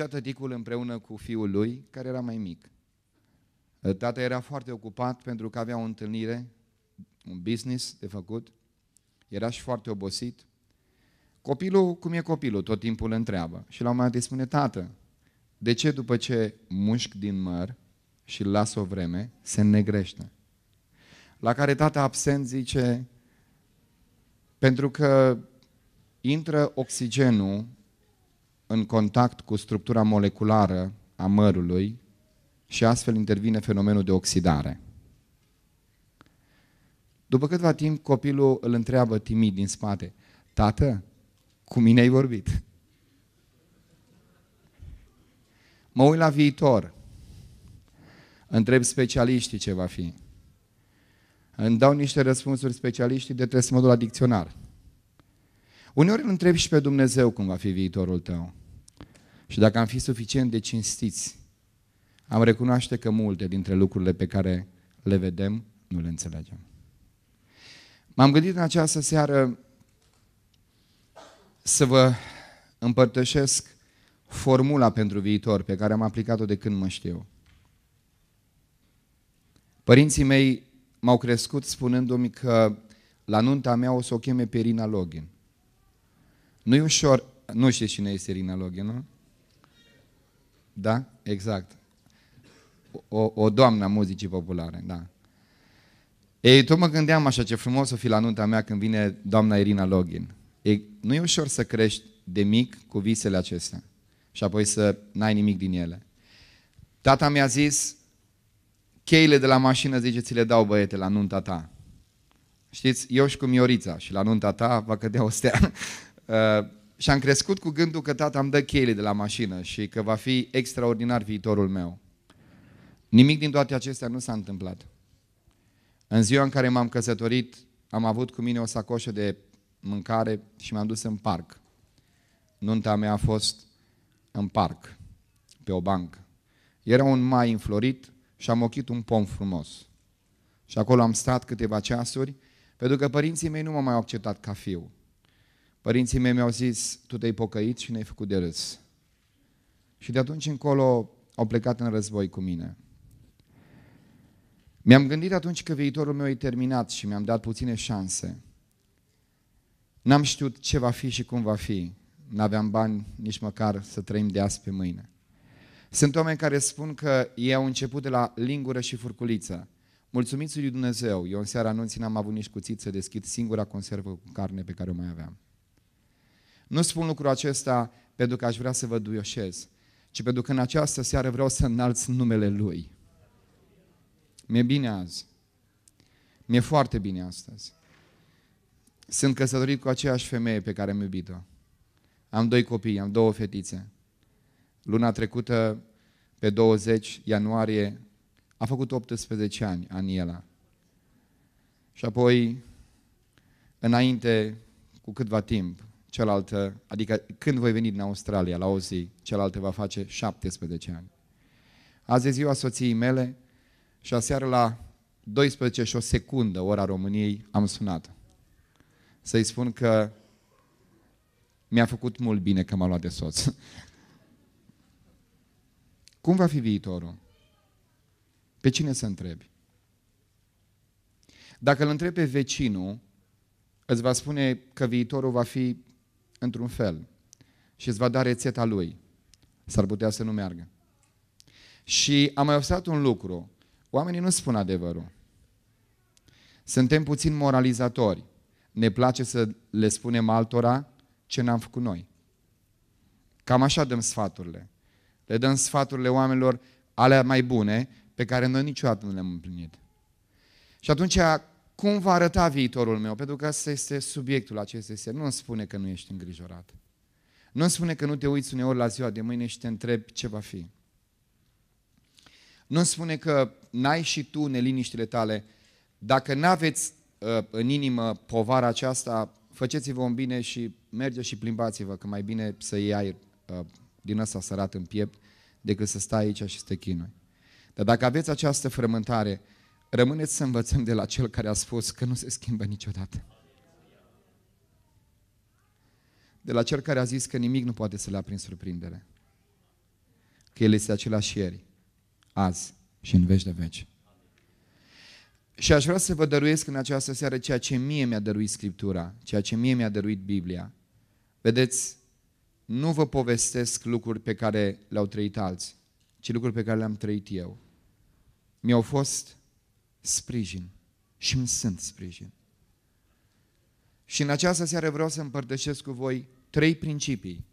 mergea tăticul împreună cu fiul lui, care era mai mic. Tata era foarte ocupat pentru că avea o întâlnire, un business de făcut, era și foarte obosit. Copilul, cum e copilul, tot timpul îl întreabă. Și la un moment dat îi spune, tată, de ce după ce mușc din măr și îl las o vreme, se negrește? La care tata absent zice, pentru că intră oxigenul în contact cu structura moleculară a mărului și astfel intervine fenomenul de oxidare. După câtva timp, copilul îl întreabă timid din spate, Tată, cu mine ai vorbit? Mă uit la viitor. Întreb specialiștii ce va fi. Îmi dau niște răspunsuri specialiștii de trebuie să mă duc la dicționar. Uneori îl întreb și pe Dumnezeu cum va fi viitorul tău. Și dacă am fi suficient de cinstiți, am recunoaște că multe dintre lucrurile pe care le vedem, nu le înțelegem. M-am gândit în această seară să vă împărtășesc formula pentru viitor pe care am aplicat-o de când mă știu. Părinții mei m-au crescut spunându-mi că la nunta mea o să o cheme pe Rina Login. Nu-i ușor, nu știți cine este Rina Login, nu? Da? Exact. O, o doamnă a muzicii populare, da. Ei, tot mă gândeam așa, ce frumos o fi la nunta mea când vine doamna Irina Login. Ei, nu e ușor să crești de mic cu visele acestea și apoi să n-ai nimic din ele. Tata mi-a zis, cheile de la mașină, zice, ți le dau băiete la nunta ta. Știți, eu și cu Miorița și la nunta ta va cădea o stea. Uh, și am crescut cu gândul că tata îmi dă cheile de la mașină și că va fi extraordinar viitorul meu. Nimic din toate acestea nu s-a întâmplat. În ziua în care m-am căsătorit, am avut cu mine o sacoșă de mâncare și m-am dus în parc. Nunta mea a fost în parc, pe o bancă. Era un mai înflorit și am ochit un pom frumos. Și acolo am stat câteva ceasuri, pentru că părinții mei nu m-au mai acceptat ca fiu. Părinții mei mi-au zis, tu te-ai pocăit și ne-ai făcut de râs. Și de atunci încolo au plecat în război cu mine. Mi-am gândit atunci că viitorul meu e terminat și mi-am dat puține șanse. N-am știut ce va fi și cum va fi. N-aveam bani nici măcar să trăim de azi pe mâine. Sunt oameni care spun că ei au început de la lingură și furculiță. Mulțumiți lui Dumnezeu, eu în seara anunții n-am avut nici cuțit să deschid singura conservă cu carne pe care o mai aveam. Nu spun lucrul acesta pentru că aș vrea să vă duioșez, ci pentru că în această seară vreau să înalți numele Lui. Mi-e bine azi. Mi-e foarte bine astăzi. Sunt căsătorit cu aceeași femeie pe care am iubit-o. Am doi copii, am două fetițe. Luna trecută, pe 20 ianuarie, a făcut 18 ani Aniela. Și apoi, înainte, cu câtva timp, cealaltă, adică când voi veni din Australia la o zi, cealaltă va face 17 ani. Azi e ziua soției mele și aseară la 12 și o secundă, ora României, am sunat. Să-i spun că mi-a făcut mult bine că m-a luat de soț. Cum va fi viitorul? Pe cine să întrebi? Dacă îl întrebi pe vecinul, îți va spune că viitorul va fi într-un fel și îți va da rețeta lui. S-ar putea să nu meargă. Și am mai observat un lucru. Oamenii nu spun adevărul. Suntem puțin moralizatori. Ne place să le spunem altora ce n-am făcut noi. Cam așa dăm sfaturile. Le dăm sfaturile oamenilor alea mai bune pe care noi niciodată nu le-am împlinit. Și atunci cum va arăta viitorul meu? Pentru că asta este subiectul acestei seri. Nu spune că nu ești îngrijorat. Nu spune că nu te uiți uneori la ziua de mâine și te întrebi ce va fi. Nu spune că n-ai și tu neliniștile tale. Dacă n-aveți uh, în inimă povara aceasta, făceți-vă un bine și mergeți și plimbați-vă, că mai bine să iei aer uh, din ăsta sărat în piept decât să stai aici și să te chinui. Dar dacă aveți această frământare, Rămâneți să învățăm de la cel care a spus că nu se schimbă niciodată. De la cel care a zis că nimic nu poate să le aprind surprindere. Că El este același ieri, azi și în veci de veci. Și aș vrea să vă dăruiesc în această seară ceea ce mie mi-a dăruit Scriptura, ceea ce mie mi-a dăruit Biblia. Vedeți, nu vă povestesc lucruri pe care le-au trăit alții, ci lucruri pe care le-am trăit eu. Mi-au fost sprijin și îmi sunt sprijin. Și în această seară vreau să împărtășesc cu voi trei principii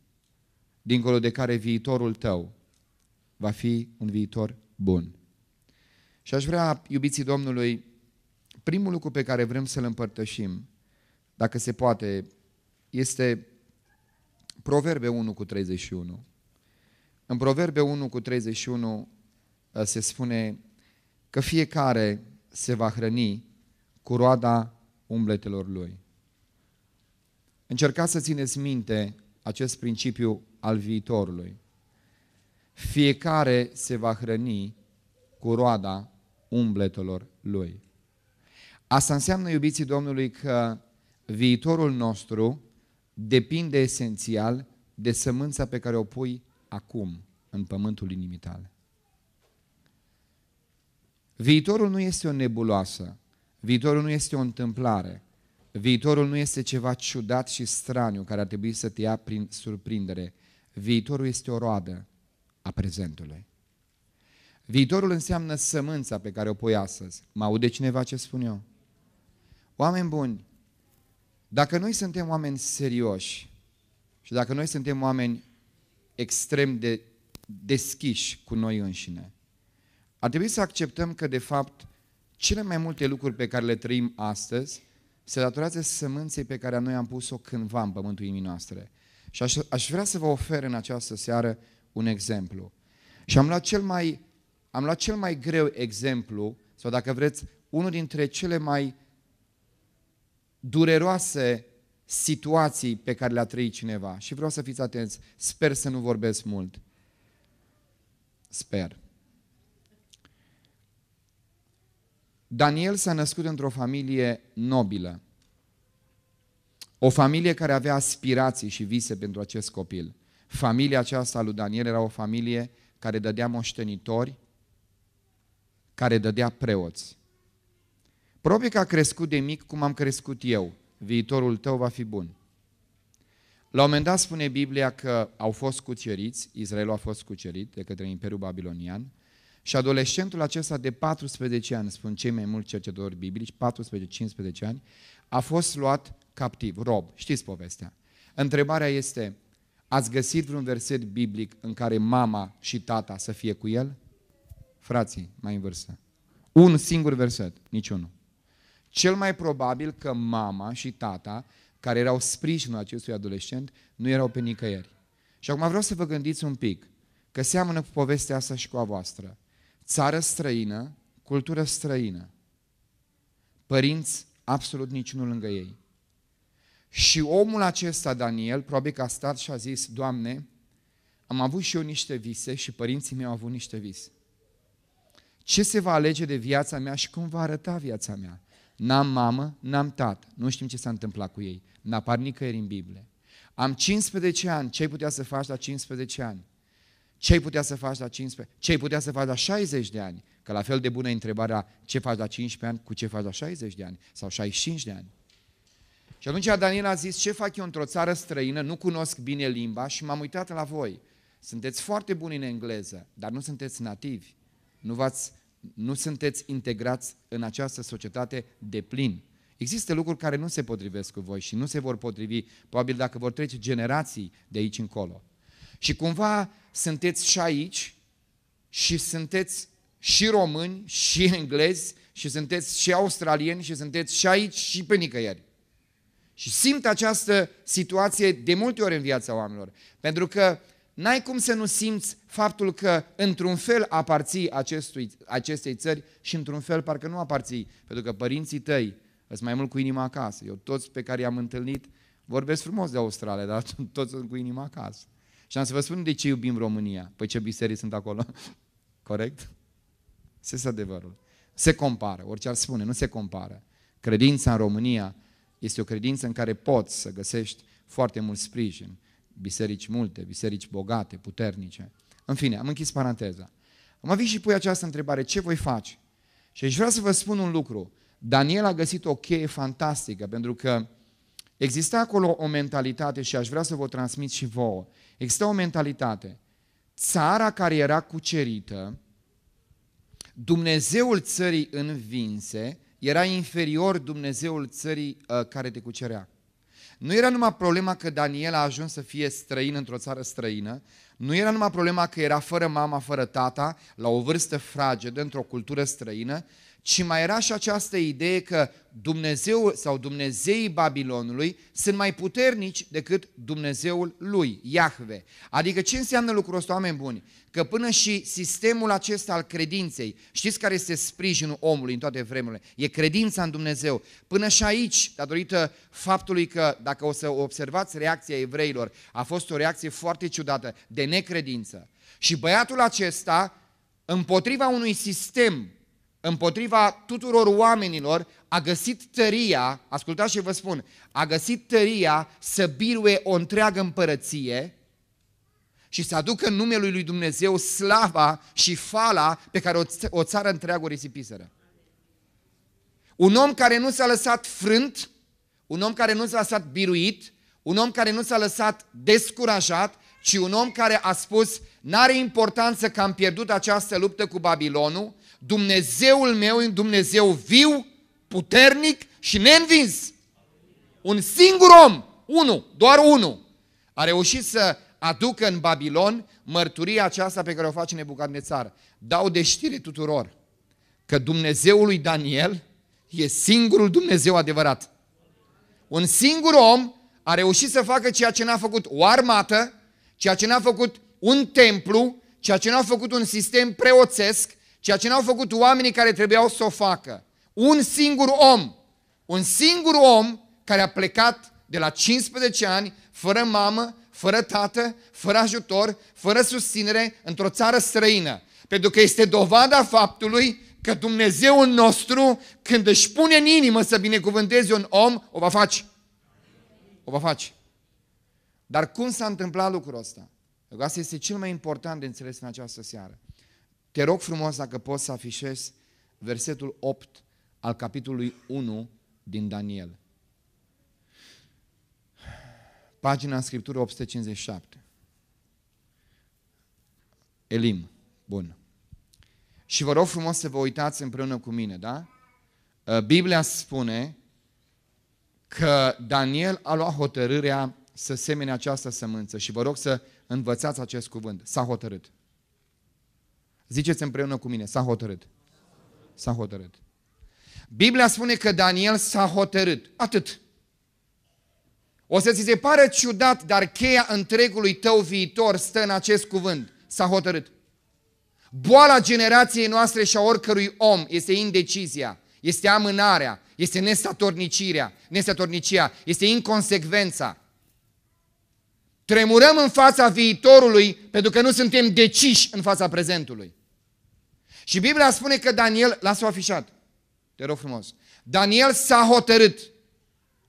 dincolo de care viitorul tău va fi un viitor bun. Și aș vrea, iubiții Domnului, primul lucru pe care vrem să-l împărtășim, dacă se poate, este Proverbe 1 cu 31. În Proverbe 1 cu 31 uh, se spune că fiecare se va hrăni cu roada umbletelor lui. Încercați să țineți minte acest principiu al viitorului. Fiecare se va hrăni cu roada umbletelor lui. Asta înseamnă, iubiții Domnului, că viitorul nostru depinde esențial de sămânța pe care o pui acum în pământul inimii tale. Viitorul nu este o nebuloasă, viitorul nu este o întâmplare, viitorul nu este ceva ciudat și straniu care ar trebui să te ia prin surprindere. Viitorul este o roadă a prezentului. Viitorul înseamnă sămânța pe care o pui astăzi. Mă aude cineva ce spun eu? Oameni buni, dacă noi suntem oameni serioși și dacă noi suntem oameni extrem de deschiși cu noi înșine, ar trebui să acceptăm că, de fapt, cele mai multe lucruri pe care le trăim astăzi se datorează sămânței pe care noi am pus-o cândva în pământul inimii noastre. Și aș, aș vrea să vă ofer în această seară un exemplu. Și am luat cel mai, am luat cel mai greu exemplu, sau dacă vreți, unul dintre cele mai dureroase situații pe care le-a trăit cineva. Și vreau să fiți atenți. Sper să nu vorbesc mult. Sper. Daniel s-a născut într-o familie nobilă. O familie care avea aspirații și vise pentru acest copil. Familia aceasta lui Daniel era o familie care dădea moștenitori, care dădea preoți. Probabil că a crescut de mic cum am crescut eu. Viitorul tău va fi bun. La un moment dat spune Biblia că au fost cuceriți, Israelul a fost cucerit de către Imperiul Babilonian și adolescentul acesta de 14 ani, spun cei mai mulți cercetători biblici, 14-15 ani, a fost luat captiv, rob. Știți povestea. Întrebarea este, ați găsit vreun verset biblic în care mama și tata să fie cu el? Frații, mai în vârstă. Un singur verset, niciunul. Cel mai probabil că mama și tata, care erau sprijinul acestui adolescent, nu erau pe nicăieri. Și acum vreau să vă gândiți un pic, că seamănă cu povestea asta și cu a voastră țară străină, cultură străină, părinți absolut niciunul lângă ei. Și omul acesta, Daniel, probabil că a stat și a zis, Doamne, am avut și eu niște vise și părinții mei au avut niște vise. Ce se va alege de viața mea și cum va arăta viața mea? N-am mamă, n-am tată. Nu știm ce s-a întâmplat cu ei. N-apar nicăieri în Biblie. Am 15 ani. Ce ai putea să faci la 15 ani? Ce-ai putea să faci la 15? Ce-ai putea să faci la 60 de ani? Că la fel de bună e întrebarea ce faci la 15 ani cu ce faci la 60 de ani sau 65 de ani. Și atunci Daniel a zis, ce fac eu într-o țară străină, nu cunosc bine limba și m-am uitat la voi. Sunteți foarte buni în engleză, dar nu sunteți nativi, nu, v-ați, nu sunteți integrați în această societate de plin. Există lucruri care nu se potrivesc cu voi și nu se vor potrivi, probabil dacă vor trece generații de aici încolo. Și cumva sunteți și aici și sunteți și români și englezi și sunteți și australieni și sunteți și aici și pe nicăieri. Și simt această situație de multe ori în viața oamenilor. Pentru că n-ai cum să nu simți faptul că într-un fel aparții acestui, acestei țări și într-un fel parcă nu aparții, pentru că părinții tăi sunt mai mult cu inima acasă. Eu toți pe care i-am întâlnit vorbesc frumos de Australia, dar toți sunt cu inima acasă. Și am să vă spun de ce iubim România. Păi ce biserici sunt acolo. Corect? Este adevărul. Se compară, orice ar spune, nu se compară. Credința în România este o credință în care poți să găsești foarte mult sprijin. Biserici multe, biserici bogate, puternice. În fine, am închis paranteza. Mă vii și pui această întrebare, ce voi face? Și i-aș vrea să vă spun un lucru. Daniel a găsit o cheie fantastică, pentru că exista acolo o mentalitate și aș vrea să vă transmit și vouă. Există o mentalitate. Țara care era cucerită, Dumnezeul țării învinse, era inferior Dumnezeul țării uh, care te cucerea. Nu era numai problema că Daniel a ajuns să fie străin într-o țară străină, nu era numai problema că era fără mama, fără tata, la o vârstă fragedă, într-o cultură străină, ci mai era și această idee că Dumnezeu sau Dumnezeii Babilonului sunt mai puternici decât Dumnezeul lui, Iahve. Adică ce înseamnă lucrul ăsta, oameni buni? Că până și sistemul acesta al credinței, știți care este sprijinul omului în toate vremurile? E credința în Dumnezeu. Până și aici, datorită faptului că, dacă o să observați reacția evreilor, a fost o reacție foarte ciudată, de necredință. Și băiatul acesta, împotriva unui sistem împotriva tuturor oamenilor, a găsit tăria, ascultați și vă spun, a găsit tăria să biruie o întreagă împărăție și să aducă în numele lui Dumnezeu slava și fala pe care o, o țară întreagă o risipiseră. Un om care nu s-a lăsat frânt, un om care nu s-a lăsat biruit, un om care nu s-a lăsat descurajat, ci un om care a spus, n-are importanță că am pierdut această luptă cu Babilonul, Dumnezeul meu e un Dumnezeu viu, puternic și neînvins. Un singur om, unul, doar unul, a reușit să aducă în Babilon mărturia aceasta pe care o face Nebucadnețar. Dau de știre tuturor că Dumnezeul lui Daniel e singurul Dumnezeu adevărat. Un singur om a reușit să facă ceea ce n-a făcut o armată, ceea ce n-a făcut un templu, ceea ce n-a făcut un sistem preoțesc, Ceea ce n-au făcut oamenii care trebuiau să o facă. Un singur om, un singur om care a plecat de la 15 ani, fără mamă, fără tată, fără ajutor, fără susținere, într-o țară străină. Pentru că este dovada faptului că Dumnezeul nostru, când își pune în inimă să binecuvânteze un om, o va face. O va face. Dar cum s-a întâmplat lucrul ăsta? Asta este cel mai important de înțeles în această seară. Te rog frumos dacă poți să afișezi versetul 8 al capitolului 1 din Daniel. Pagina Scripturii 857. Elim. Bun. Și vă rog frumos să vă uitați împreună cu mine, da? Ă, Biblia spune că Daniel a luat hotărârea să semene această sămânță și vă rog să învățați acest cuvânt. S-a hotărât. Ziceți împreună cu mine, s-a hotărât. S-a hotărât. Biblia spune că Daniel s-a hotărât. Atât. O să ți se pară ciudat, dar cheia întregului tău viitor stă în acest cuvânt. S-a hotărât. Boala generației noastre și a oricărui om este indecizia, este amânarea, este nesatornicirea, nesatornicia, este inconsecvența. Tremurăm în fața viitorului pentru că nu suntem deciși în fața prezentului. Și Biblia spune că Daniel, lasă-o afișat, te rog frumos, Daniel s-a hotărât.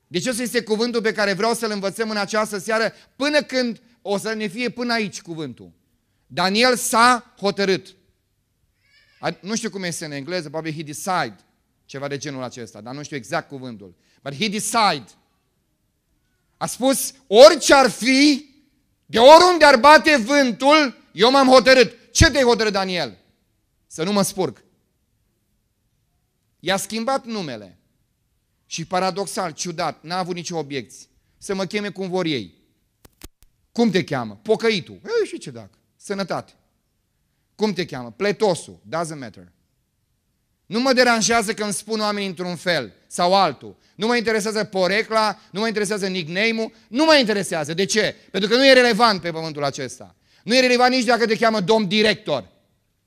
Deci ăsta este cuvântul pe care vreau să-l învățăm în această seară, până când o să ne fie până aici cuvântul. Daniel s-a hotărât. Nu știu cum este în engleză, probabil he decide, ceva de genul acesta, dar nu știu exact cuvântul. But he decide. A spus, orice ar fi, de oriunde ar bate vântul, eu m-am hotărât. Ce te-ai hotărât, Daniel? să nu mă spurg. I-a schimbat numele și paradoxal, ciudat, n-a avut nicio obiecție. Să mă cheme cum vor ei. Cum te cheamă? Pocăitul. Ei, și ce dacă? Sănătate. Cum te cheamă? Pletosul. Doesn't matter. Nu mă deranjează când spun oamenii într-un fel sau altul. Nu mă interesează porecla, nu mă interesează nickname-ul, nu mă interesează. De ce? Pentru că nu e relevant pe pământul acesta. Nu e relevant nici dacă te cheamă domn director.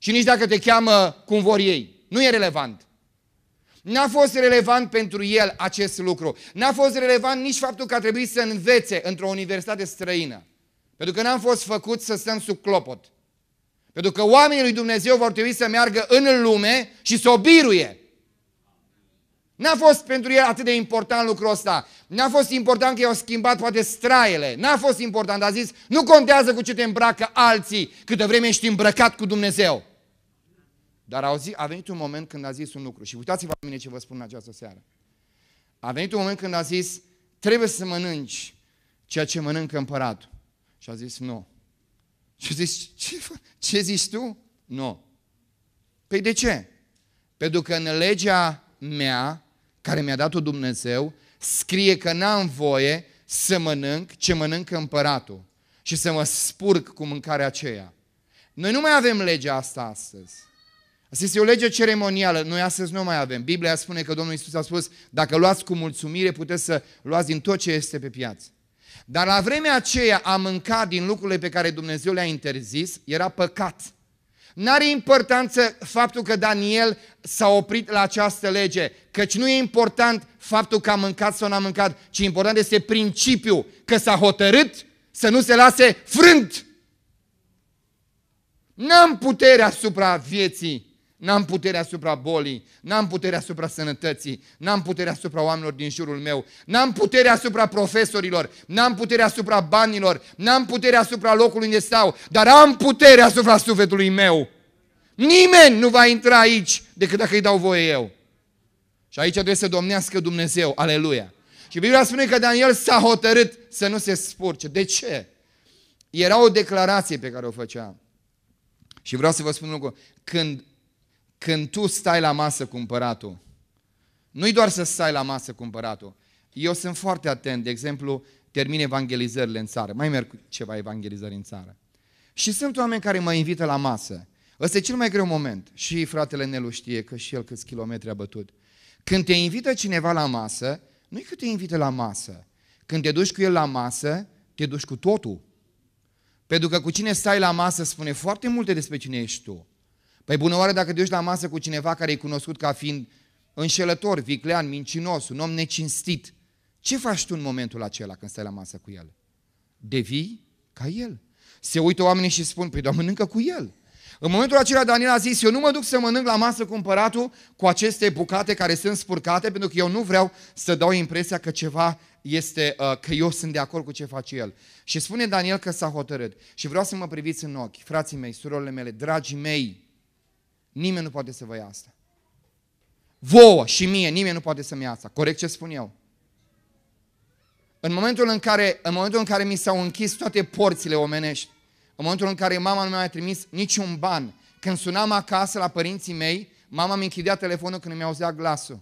Și nici dacă te cheamă cum vor ei. Nu e relevant. N-a fost relevant pentru el acest lucru. N-a fost relevant nici faptul că a trebuit să învețe într-o universitate străină. Pentru că n-am fost făcut să stăm sub clopot. Pentru că oamenii lui Dumnezeu vor trebui să meargă în lume și să o biruie. N-a fost pentru el atât de important lucrul ăsta. N-a fost important că i-au schimbat poate straiele. N-a fost important. A zis, nu contează cu ce te îmbracă alții, câtă vreme ești îmbrăcat cu Dumnezeu. Dar au zi, a venit un moment când a zis un lucru și uitați-vă la mine ce vă spun în această seară. A venit un moment când a zis, trebuie să mănânci ceea ce mănâncă împăratul. Și a zis, nu. Și a zis, ce, ce zici tu? Nu. Păi de ce? Pentru că în legea mea, care mi-a dat-o Dumnezeu, scrie că n-am voie să mănânc ce mănâncă împăratul și să mă spurc cu mâncarea aceea. Noi nu mai avem legea asta astăzi. Asta este o lege ceremonială, noi astăzi nu mai avem. Biblia spune că Domnul Isus a spus, dacă luați cu mulțumire, puteți să luați din tot ce este pe piață. Dar la vremea aceea a mânca din lucrurile pe care Dumnezeu le-a interzis era păcat. N-are importanță faptul că Daniel s-a oprit la această lege, căci nu e important faptul că a mâncat sau n-a mâncat, ci important este principiul că s-a hotărât să nu se lase frânt. N-am putere asupra vieții N-am putere asupra bolii, n-am putere asupra sănătății, n-am putere asupra oamenilor din jurul meu, n-am putere asupra profesorilor, n-am putere asupra banilor, n-am putere asupra locului unde stau, dar am putere asupra sufletului meu. Nimeni nu va intra aici decât dacă îi dau voie eu. Și aici trebuie să domnească Dumnezeu, aleluia. Și Biblia spune că Daniel s-a hotărât să nu se spurce. De ce? Era o declarație pe care o făcea. Și vreau să vă spun un lucru. Când când tu stai la masă cu împăratul. Nu-i doar să stai la masă cu împăratul. Eu sunt foarte atent, de exemplu, termin evangelizările în țară. Mai merg ceva evangelizări în țară. Și sunt oameni care mă invită la masă. Ăsta e cel mai greu moment. Și fratele Nelu știe că și el câți kilometri a bătut. Când te invită cineva la masă, nu-i că te invită la masă. Când te duci cu el la masă, te duci cu totul. Pentru că cu cine stai la masă spune foarte multe despre cine ești tu. Păi bună oară dacă duci la masă cu cineva care e cunoscut ca fiind înșelător, viclean, mincinos, un om necinstit, ce faci tu în momentul acela când stai la masă cu el? Devii ca el. Se uită oamenii și spun, păi doar mănâncă cu el. În momentul acela Daniel a zis, eu nu mă duc să mănânc la masă cu împăratul cu aceste bucate care sunt spurcate, pentru că eu nu vreau să dau impresia că ceva este, uh, că eu sunt de acord cu ce face el. Și spune Daniel că s-a hotărât. Și vreau să mă priviți în ochi, frații mei, surorile mele, dragii mei, Nimeni nu poate să vă ia asta. Vouă și mie, nimeni nu poate să-mi ia asta. Corect ce spun eu. În momentul în care, în momentul în care mi s-au închis toate porțile omenești, în momentul în care mama nu mi-a trimis niciun ban, când sunam acasă la părinții mei, mama mi închidea telefonul când mi auzea glasul.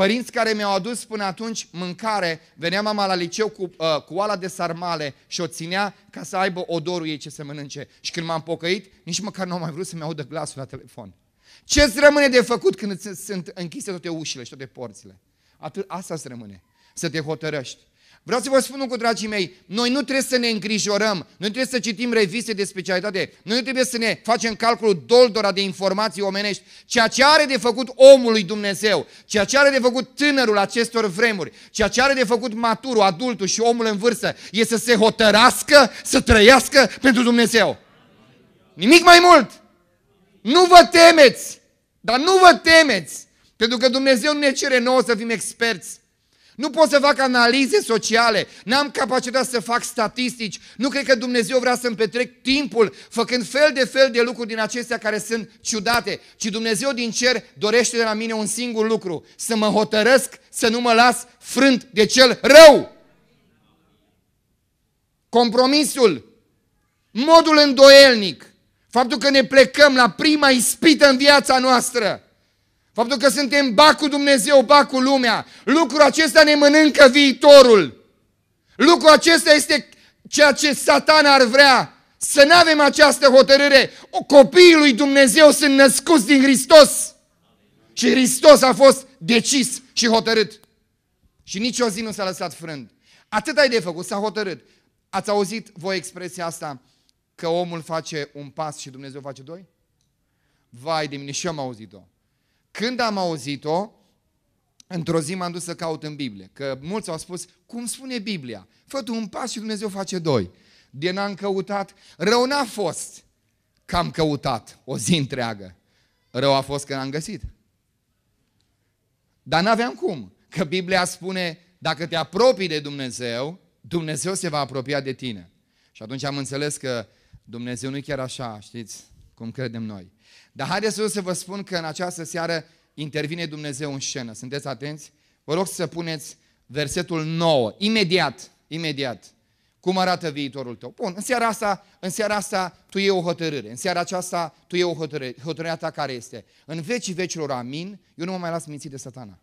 Părinți care mi-au adus până atunci mâncare, venea mama la liceu cu, uh, cu oala de sarmale și o ținea ca să aibă odorul ei ce se mănânce. Și când m-am pocăit, nici măcar nu am mai vrut să-mi audă glasul la telefon. ce îți rămâne de făcut când sunt închise toate ușile și toate porțile? Atât, asta îți rămâne, să te hotărăști. Vreau să vă spun un cu dragii mei, noi nu trebuie să ne îngrijorăm, noi trebuie să citim reviste de specialitate, noi nu trebuie să ne facem calculul doldora de informații omenești, ceea ce are de făcut omul Dumnezeu, ceea ce are de făcut tânărul acestor vremuri, ceea ce are de făcut maturul, adultul și omul în vârstă, e să se hotărască, să trăiască pentru Dumnezeu. Nimic mai mult! Nu vă temeți! Dar nu vă temeți! Pentru că Dumnezeu ne cere nouă să fim experți nu pot să fac analize sociale, n-am capacitatea să fac statistici, nu cred că Dumnezeu vrea să-mi petrec timpul făcând fel de fel de lucruri din acestea care sunt ciudate, ci Dumnezeu din cer dorește de la mine un singur lucru, să mă hotărăsc să nu mă las frânt de cel rău. Compromisul, modul îndoielnic, faptul că ne plecăm la prima ispită în viața noastră, Faptul că suntem ba cu Dumnezeu, ba cu lumea. Lucrul acesta ne mănâncă viitorul. Lucrul acesta este ceea ce satan ar vrea. Să nu avem această hotărâre. Copiii lui Dumnezeu sunt născuți din Hristos. Și Hristos a fost decis și hotărât. Și nici o zi nu s-a lăsat frânt. Atât ai de făcut, s-a hotărât. Ați auzit voi expresia asta că omul face un pas și Dumnezeu face doi? Vai de mine, și am auzit-o când am auzit-o, într-o zi m-am dus să caut în Biblie. Că mulți au spus, cum spune Biblia? Fă tu un pas și Dumnezeu face doi. De n-am căutat, rău n-a fost că am căutat o zi întreagă. Rău a fost că n-am găsit. Dar n-aveam cum, că Biblia spune, dacă te apropii de Dumnezeu, Dumnezeu se va apropia de tine. Și atunci am înțeles că Dumnezeu nu e chiar așa, știți, cum credem noi. Dar haideți eu să vă spun că în această seară intervine Dumnezeu în scenă. Sunteți atenți? Vă rog să puneți versetul 9, imediat, imediat. Cum arată viitorul tău? Bun, în seara asta, în seara asta tu iei o hotărâre. În seara aceasta tu iei o hotărâre. Hotărârea ta care este? În vecii vecilor, amin, eu nu mă mai las mințit de satana.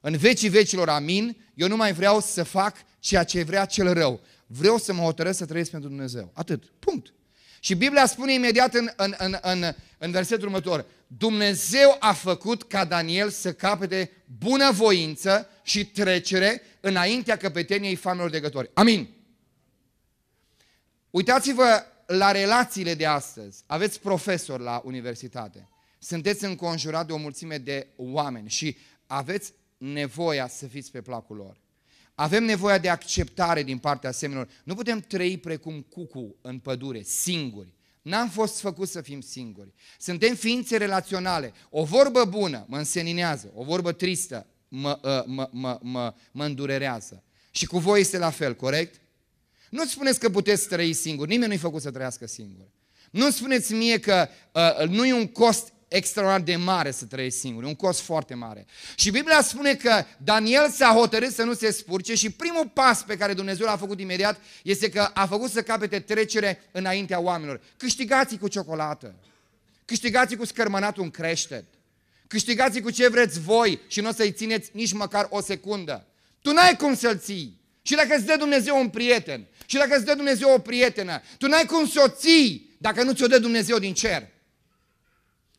În vecii vecilor, amin, eu nu mai vreau să fac ceea ce vrea cel rău. Vreau să mă hotărăsc să trăiesc pentru Dumnezeu. Atât. Punct. Și Biblia spune imediat în, în, în, în, în versetul următor, Dumnezeu a făcut ca Daniel să capete bunăvoință și trecere înaintea căpeteniei famelor de Amin! Uitați-vă la relațiile de astăzi. Aveți profesori la universitate. Sunteți înconjurat de o mulțime de oameni și aveți nevoia să fiți pe placul lor. Avem nevoia de acceptare din partea semenilor. Nu putem trăi precum cucu în pădure, singuri. N-am fost făcuți să fim singuri. Suntem ființe relaționale. O vorbă bună mă înseninează, o vorbă tristă mă, ă, mă, mă, mă, mă îndurerează. Și cu voi este la fel, corect? Nu spuneți că puteți trăi singur, nimeni nu-i făcut să trăiască singur. Nu spuneți mie că uh, ă, nu e un cost extraordinar de mare să trăiești singur, un cost foarte mare. Și Biblia spune că Daniel s-a hotărât să nu se spurce și primul pas pe care Dumnezeu l-a făcut imediat este că a făcut să capete trecere înaintea oamenilor. câștigați cu ciocolată, câștigați cu scărmănatul în creștet, câștigați cu ce vreți voi și nu o să-i țineți nici măcar o secundă. Tu n-ai cum să-l ții. Și dacă îți dă Dumnezeu un prieten, și dacă îți dă Dumnezeu o prietenă, tu n-ai cum să o ții dacă nu ți-o dă Dumnezeu din cer.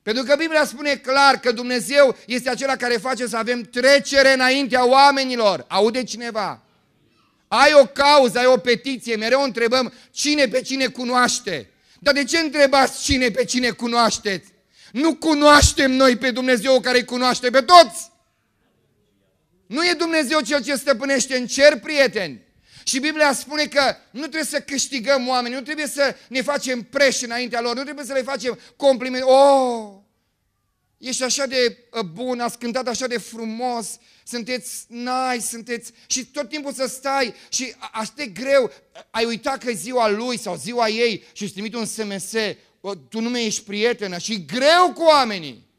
Pentru că Biblia spune clar că Dumnezeu este acela care face să avem trecere înaintea oamenilor. Aude cineva? Ai o cauză, ai o petiție, mereu întrebăm cine pe cine cunoaște. Dar de ce întrebați cine pe cine cunoașteți? Nu cunoaștem noi pe Dumnezeu care îi cunoaște pe toți. Nu e Dumnezeu cel ce stăpânește în cer, prieteni. Și Biblia spune că nu trebuie să câștigăm oameni, nu trebuie să ne facem preș înaintea lor, nu trebuie să le facem complimente. Oh, ești așa de uh, bun, ați cântat așa de frumos, sunteți nice, sunteți... Și tot timpul să stai și asta greu, ai uitat că ziua lui sau ziua ei și îți trimit un SMS, tu nu mai ești prietenă și greu cu oamenii.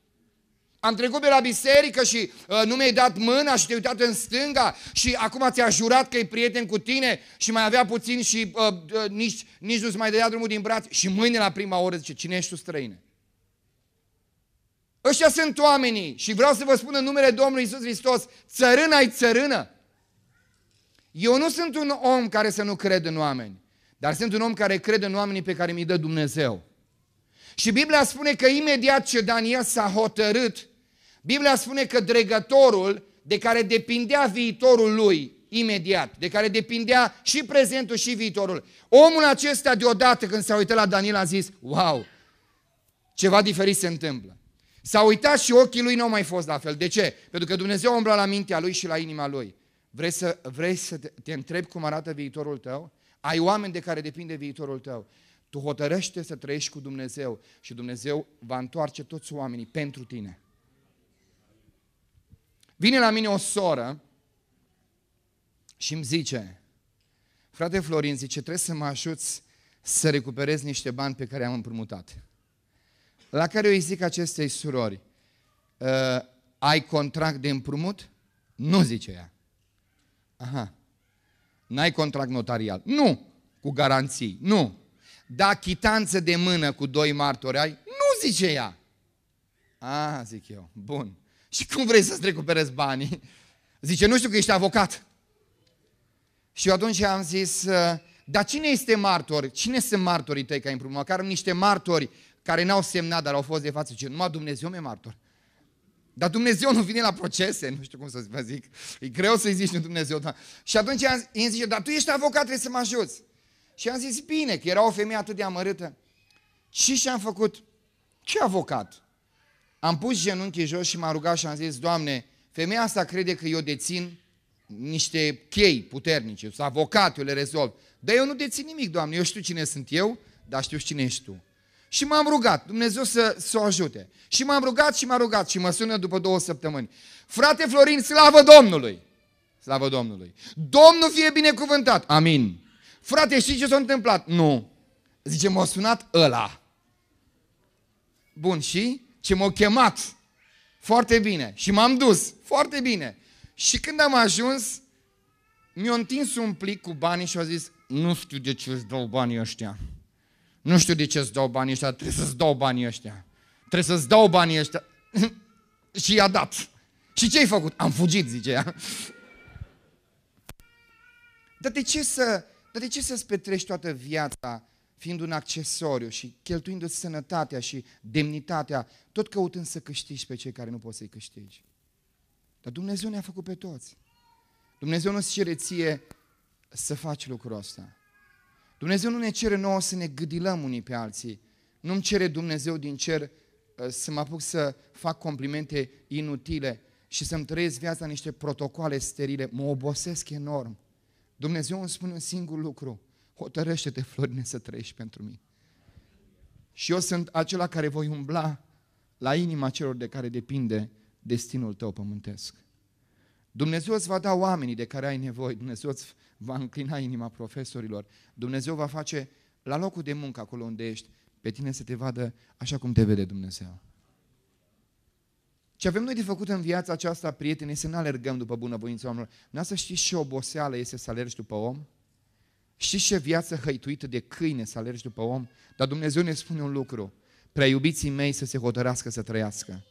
Am trecut pe la biserică și uh, nu mi-ai dat mâna și te-ai uitat în stânga și acum ți-a jurat că e prieten cu tine și mai avea puțin și uh, uh, nici, nici nu-ți mai dădea drumul din braț și mâine la prima oră zice, cine ești tu străine? Ăștia sunt oamenii și vreau să vă spun în numele Domnului Isus Hristos, țărâna e țărână. Eu nu sunt un om care să nu cred în oameni, dar sunt un om care crede în oamenii pe care mi-i dă Dumnezeu. Și Biblia spune că imediat ce Daniel s-a hotărât Biblia spune că dregătorul de care depindea viitorul lui imediat, de care depindea și prezentul și viitorul. Omul acesta deodată când s-a uitat la Daniel a zis, wow, ceva diferit se întâmplă. S-a uitat și ochii lui nu au mai fost la fel. De ce? Pentru că Dumnezeu umbla la mintea lui și la inima lui. Vrei să, vrei să te întrebi cum arată viitorul tău? Ai oameni de care depinde viitorul tău. Tu hotărăște să trăiești cu Dumnezeu și Dumnezeu va întoarce toți oamenii pentru tine. Vine la mine o soră și îmi zice, frate Florin, zice, trebuie să mă ajuți să recuperez niște bani pe care am împrumutat. La care eu îi zic acestei surori, uh, ai contract de împrumut? Nu, zice ea. Aha. N-ai contract notarial. Nu. Cu garanții. Nu. Da, chitanță de mână cu doi martori ai? Nu, zice ea. A, zic eu. Bun. Și cum vrei să-ți recuperezi banii? Zice, nu știu că ești avocat. Și eu atunci am zis, uh, dar cine este martor? Cine sunt martorii tăi ca ai împrumut? Măcar niște martori care n-au semnat, dar au fost de față. Zice, numai Dumnezeu mi-e martor. Dar Dumnezeu nu vine la procese, nu știu cum să vă zic. E greu să-i zici nu Dumnezeu. Dar... Și atunci îmi zice, dar tu ești avocat, trebuie să mă ajuți. Și am zis, bine, că era o femeie atât de amărâtă. Și și-am făcut? Ce avocat? Am pus genunchii jos și m a rugat și am zis, Doamne, femeia asta crede că eu dețin niște chei puternice, sunt avocat, eu le rezolv. Dar eu nu dețin nimic, Doamne, eu știu cine sunt eu, dar știu și cine ești Tu. Și m-am rugat, Dumnezeu să, să o ajute. Și m-am rugat și m-am rugat și mă sună după două săptămâni. Frate Florin, slavă Domnului! Slavă Domnului! Domnul fie binecuvântat! Amin! Frate, știi ce s-a întâmplat? Nu. Zice, m-a sunat ăla. Bun, și? ce m-au chemat. Foarte bine. Și m-am dus. Foarte bine. Și când am ajuns, mi au întins un plic cu banii și a zis, nu știu de ce îți dau banii ăștia. Nu știu de ce îți dau banii ăștia, trebuie să-ți dau banii ăștia. Trebuie să-ți dau banii ăștia. și i-a dat. Și ce-ai făcut? Am fugit, zice ea. Dar de ce să, dar de ce să-ți petrești toată viața fiind un accesoriu și cheltuindu-ți sănătatea și demnitatea, tot căutând să câștigi pe cei care nu poți să-i câștigi. Dar Dumnezeu ne-a făcut pe toți. Dumnezeu nu-ți cere ție să faci lucrul ăsta. Dumnezeu nu ne cere nouă să ne gâdilăm unii pe alții. Nu-mi cere Dumnezeu din cer uh, să mă apuc să fac complimente inutile și să-mi trăiesc viața în niște protocoale sterile. Mă obosesc enorm. Dumnezeu îmi spune un singur lucru hotărăște-te, Florine, să trăiești pentru mine. Și eu sunt acela care voi umbla la inima celor de care depinde destinul tău pământesc. Dumnezeu îți va da oamenii de care ai nevoie, Dumnezeu îți va înclina inima profesorilor, Dumnezeu va face la locul de muncă, acolo unde ești, pe tine să te vadă așa cum te vede Dumnezeu. Ce avem noi de făcut în viața aceasta, prieteni, este să nu alergăm după bunăvoința oamenilor. Nu să știți ce oboseală este să alergi după om? Și ce viață hăituită de câine să alergi după om? Dar Dumnezeu ne spune un lucru. Prea iubiții mei să se hotărească să trăiască.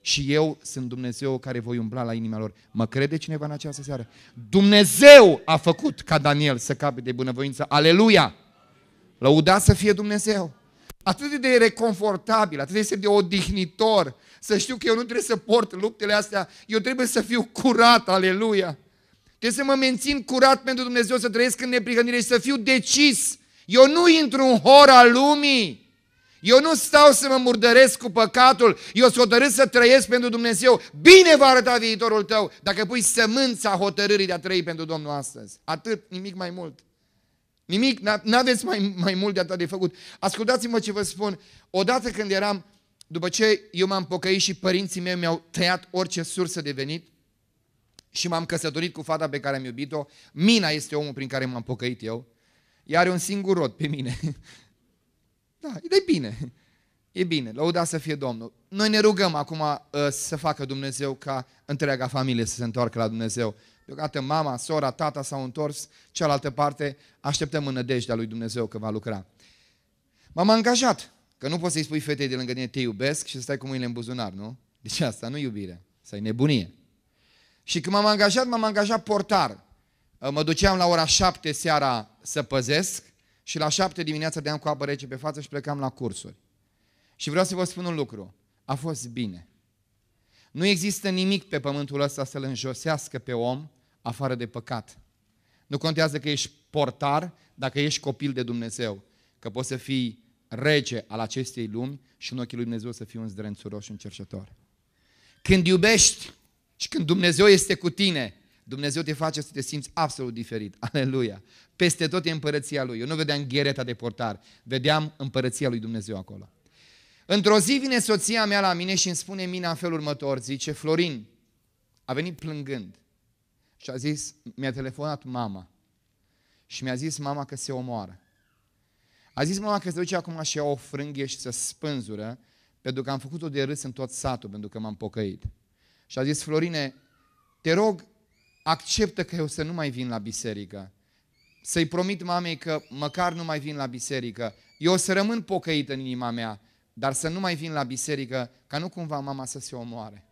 Și eu sunt Dumnezeu care voi umbla la inima lor. Mă crede cineva în această seară? Dumnezeu a făcut ca Daniel să cape de bunăvoință. Aleluia! Lăuda să fie Dumnezeu! Atât de reconfortabil, atât de, de odihnitor, să știu că eu nu trebuie să port luptele astea, eu trebuie să fiu curat, aleluia! Trebuie să mă mențin curat pentru Dumnezeu, să trăiesc în neprihănire și să fiu decis. Eu nu intru în hor al lumii. Eu nu stau să mă murdăresc cu păcatul, eu sunt hotărât să trăiesc pentru Dumnezeu. Bine va arăta viitorul tău dacă pui sămânța hotărârii de a trăi pentru Domnul astăzi. Atât, nimic mai mult. Nimic, n-aveți mai, mai mult de atât de făcut. Ascultați-mă ce vă spun. Odată când eram, după ce eu m-am pocăit și părinții mei mi-au tăiat orice sursă de venit, și m-am căsătorit cu fata pe care am iubit-o, Mina este omul prin care m-am pocăit eu, Iar are un singur rod pe mine. Da, e bine. E bine, lăuda să fie Domnul. Noi ne rugăm acum uh, să facă Dumnezeu ca întreaga familie să se întoarcă la Dumnezeu. Deocamdată mama, sora, tata s-au întors, cealaltă parte, așteptăm în nădejdea lui Dumnezeu că va lucra. M-am angajat, că nu poți să-i spui fetei de lângă tine te iubesc și să stai cu mâinile în buzunar, nu? Deci asta nu iubire, să ai nebunie. Și când m-am angajat, m-am angajat portar. Ă, mă duceam la ora 7 seara să păzesc și la 7 dimineața deam cu apă rece pe față și plecam la cursuri. Și vreau să vă spun un lucru. A fost bine. Nu există nimic pe pământul ăsta să-l înjosească pe om afară de păcat. Nu contează că ești portar, dacă ești copil de Dumnezeu, că poți să fii rege al acestei lumi și în ochii lui Dumnezeu să fii un zdrențuros și un cerșător. Când iubești, și când Dumnezeu este cu tine, Dumnezeu te face să te simți absolut diferit. Aleluia! Peste tot e împărăția Lui. Eu nu vedeam ghereta de portar, vedeam împărăția Lui Dumnezeu acolo. Într-o zi vine soția mea la mine și îmi spune Mina în felul următor, zice, Florin, a venit plângând și a zis, mi-a telefonat mama și mi-a zis mama că se omoară. A zis mama că se duce acum și ia o frânghie și să spânzură, pentru că am făcut-o de râs în tot satul, pentru că m-am pocăit. Și a zis, Florine, te rog, acceptă că eu să nu mai vin la biserică. Să-i promit mamei că măcar nu mai vin la biserică. Eu o să rămân pocăit în inima mea, dar să nu mai vin la biserică, ca nu cumva mama să se omoare.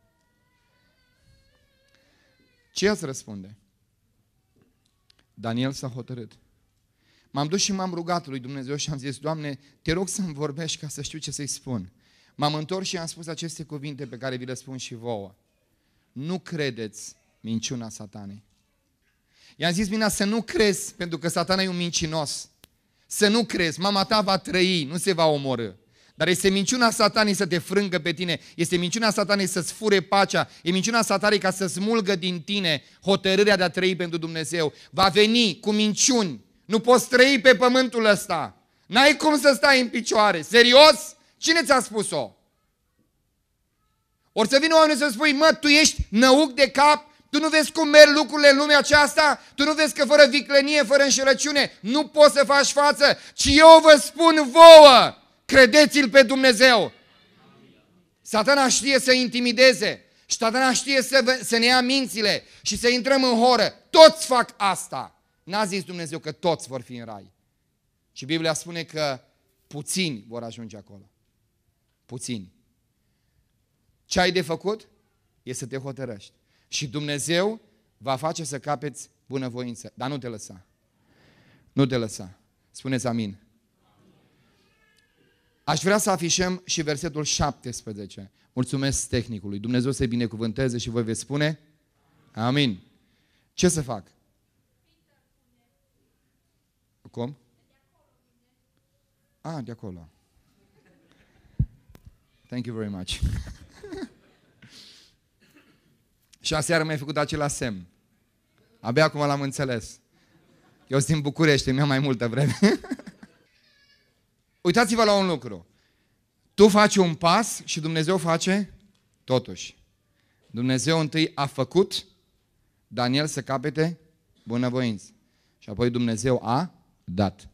Ce ați răspunde? Daniel s-a hotărât. M-am dus și m-am rugat lui Dumnezeu și am zis, Doamne, te rog să-mi vorbești ca să știu ce să-i spun. M-am întors și am spus aceste cuvinte pe care vi le spun și vouă nu credeți minciuna satanei. I-am zis mina să nu crezi, pentru că satana e un mincinos. Să nu crezi, mama ta va trăi, nu se va omorâ. Dar este minciuna satanei să te frângă pe tine, este minciuna satanei să-ți fure pacea, e minciuna satanei ca să smulgă din tine hotărârea de a trăi pentru Dumnezeu. Va veni cu minciuni, nu poți trăi pe pământul ăsta. N-ai cum să stai în picioare, serios? Cine ți-a spus-o? Ori să vină oameni să spui, mă, tu ești năuc de cap, tu nu vezi cum merg lucrurile în lumea aceasta? Tu nu vezi că fără viclenie, fără înșelăciune, nu poți să faci față? Ci eu vă spun vouă, credeți-L pe Dumnezeu! Satana știe să intimideze, și satana știe să, să ne ia mințile și să intrăm în horă. Toți fac asta! N-a zis Dumnezeu că toți vor fi în rai. Și Biblia spune că puțini vor ajunge acolo. Puțini. Ce ai de făcut? E să te hotărăști. Și Dumnezeu va face să capeți bunăvoință. Dar nu te lăsa. Nu te lăsa. Spuneți amin. Aș vrea să afișăm și versetul 17. Mulțumesc tehnicului. Dumnezeu să-i binecuvânteze și voi veți spune? Amin. Ce să fac? Cum? A, ah, de acolo. Thank you very much. Și aseară mi-ai făcut același semn. Abia acum l-am înțeles. Eu sunt din București, mi-am mai multă vreme. Uitați-vă la un lucru. Tu faci un pas și Dumnezeu face totuși. Dumnezeu întâi a făcut Daniel să capete bunăvoință. Și apoi Dumnezeu a dat.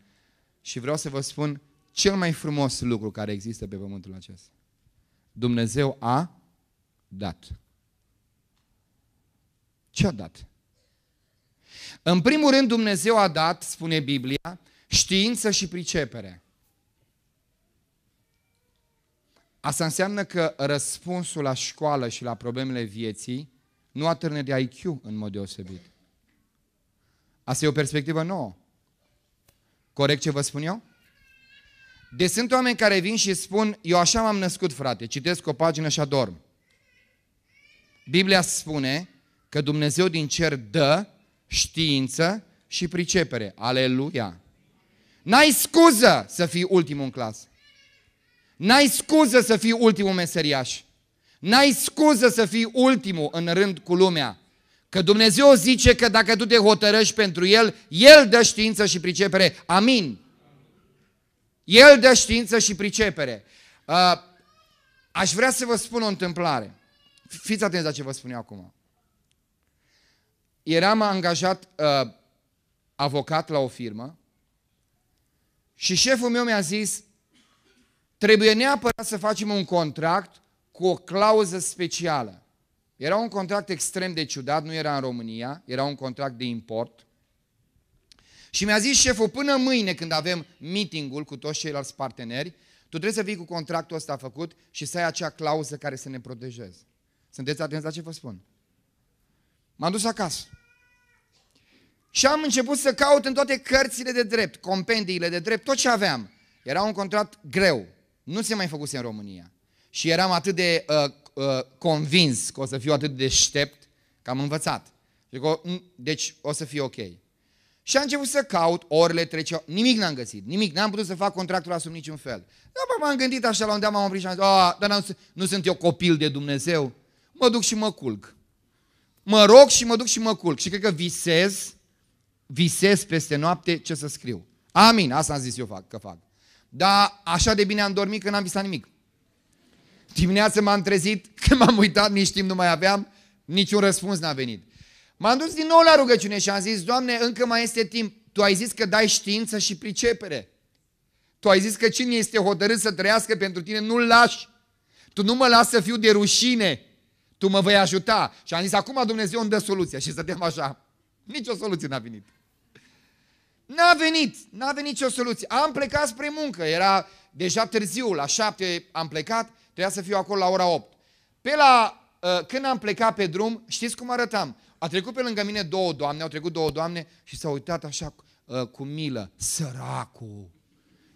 Și vreau să vă spun cel mai frumos lucru care există pe pământul acesta. Dumnezeu a dat. Ce a dat? În primul rând Dumnezeu a dat, spune Biblia, știință și pricepere. Asta înseamnă că răspunsul la școală și la problemele vieții nu atârne de IQ în mod deosebit. Asta e o perspectivă nouă. Corect ce vă spun eu? De deci sunt oameni care vin și spun, eu așa m-am născut, frate, citesc o pagină și adorm. Biblia spune că Dumnezeu din cer dă știință și pricepere. Aleluia! N-ai scuză să fii ultimul în clasă. N-ai scuză să fii ultimul meseriaș. N-ai scuză să fii ultimul în rând cu lumea. Că Dumnezeu zice că dacă tu te hotărăști pentru El, El dă știință și pricepere. Amin. El dă știință și pricepere. Uh, aș vrea să vă spun o întâmplare. Fiți atenți la ce vă spun eu acum eram angajat uh, avocat la o firmă și șeful meu mi-a zis trebuie neapărat să facem un contract cu o clauză specială. Era un contract extrem de ciudat, nu era în România, era un contract de import. Și mi-a zis șeful, până mâine când avem meetingul cu toți ceilalți parteneri, tu trebuie să vii cu contractul ăsta făcut și să ai acea clauză care să ne protejeze. Sunteți atenți la ce vă spun? M-am dus acasă. Și am început să caut în toate cărțile de drept, compendiile de drept, tot ce aveam. Era un contract greu, nu se mai făcuse în România. Și eram atât de uh, uh, convins că o să fiu atât de deștept că am învățat. Deci o să fie ok. Și am început să caut, orele treceau, nimic n-am găsit, nimic, n-am putut să fac contractul la sub niciun fel. Dar m-am gândit așa, la unde am oprit și am zis, ah, dar nu sunt eu copil de Dumnezeu, mă duc și mă culc mă rog și mă duc și mă culc. Și cred că visez, visez peste noapte ce să scriu. Amin, asta am zis eu fac, că fac. Dar așa de bine am dormit că n-am visat nimic. Dimineața m-am trezit, când m-am uitat, nici timp nu mai aveam, niciun răspuns n-a venit. M-am dus din nou la rugăciune și am zis, Doamne, încă mai este timp. Tu ai zis că dai știință și pricepere. Tu ai zis că cine este hotărât să trăiască pentru tine, nu-l lași. Tu nu mă lași să fiu de rușine tu mă vei ajuta. Și am zis, acum Dumnezeu îmi dă soluția și dăm așa. Nici o soluție n-a venit. N-a venit, n-a venit nicio soluție. Am plecat spre muncă, era deja târziu, la șapte am plecat, trebuia să fiu acolo la ora 8. Pe la, ă, când am plecat pe drum, știți cum arătam? A trecut pe lângă mine două doamne, au trecut două doamne și s-au uitat așa ă, cu milă, săracul.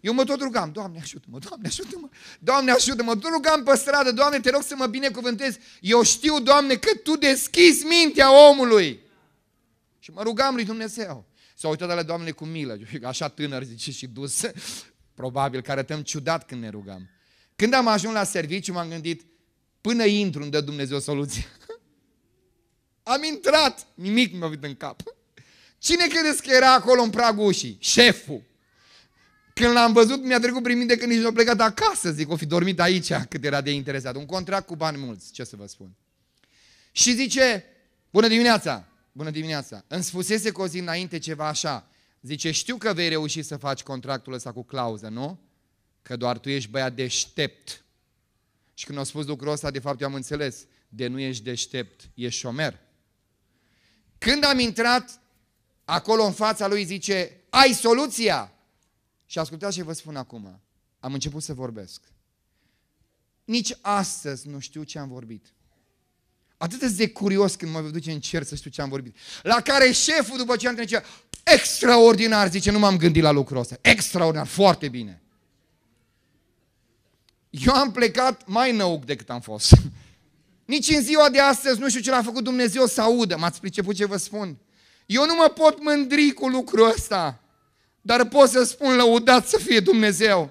Eu mă tot rugam, Doamne ajută-mă, Doamne ajută-mă, Doamne ajută-mă, tot rugam pe stradă, Doamne te rog să mă binecuvântezi, eu știu, Doamne, că Tu deschizi mintea omului. Și mă rugam lui Dumnezeu. S-a uitat la Doamne cu milă, așa tânăr zice și dus, probabil, care arătăm ciudat când ne rugam. Când am ajuns la serviciu, m-am gândit, până intru îmi dă Dumnezeu soluție. Am intrat, nimic nu mi-a venit în cap. Cine credeți că era acolo în pragul ușii? Șeful. Când l-am văzut, mi-a trecut prin minte că nici nu a plecat acasă. Zic, o fi dormit aici, cât era de interesat. Un contract cu bani mulți, ce să vă spun. Și zice, bună dimineața, bună dimineața. Îmi spusese cu o zi înainte ceva așa. Zice, știu că vei reuși să faci contractul ăsta cu clauză, nu? Că doar tu ești băiat deștept. Și când au spus lucrul ăsta, de fapt eu am înțeles, de nu ești deștept, ești șomer. Când am intrat, acolo în fața lui zice, ai soluția, și ascultați ce vă spun acum. Am început să vorbesc. Nici astăzi nu știu ce am vorbit. Atât de curios când mă duce în cer să știu ce am vorbit. La care șeful după ce am trecut extraordinar, zice, nu m-am gândit la lucrul ăsta. Extraordinar, foarte bine. Eu am plecat mai năuc decât am fost. Nici în ziua de astăzi nu știu ce l-a făcut Dumnezeu să audă. M-ați priceput ce vă spun? Eu nu mă pot mândri cu lucrul ăsta. Dar pot să spun lăudat să fie Dumnezeu.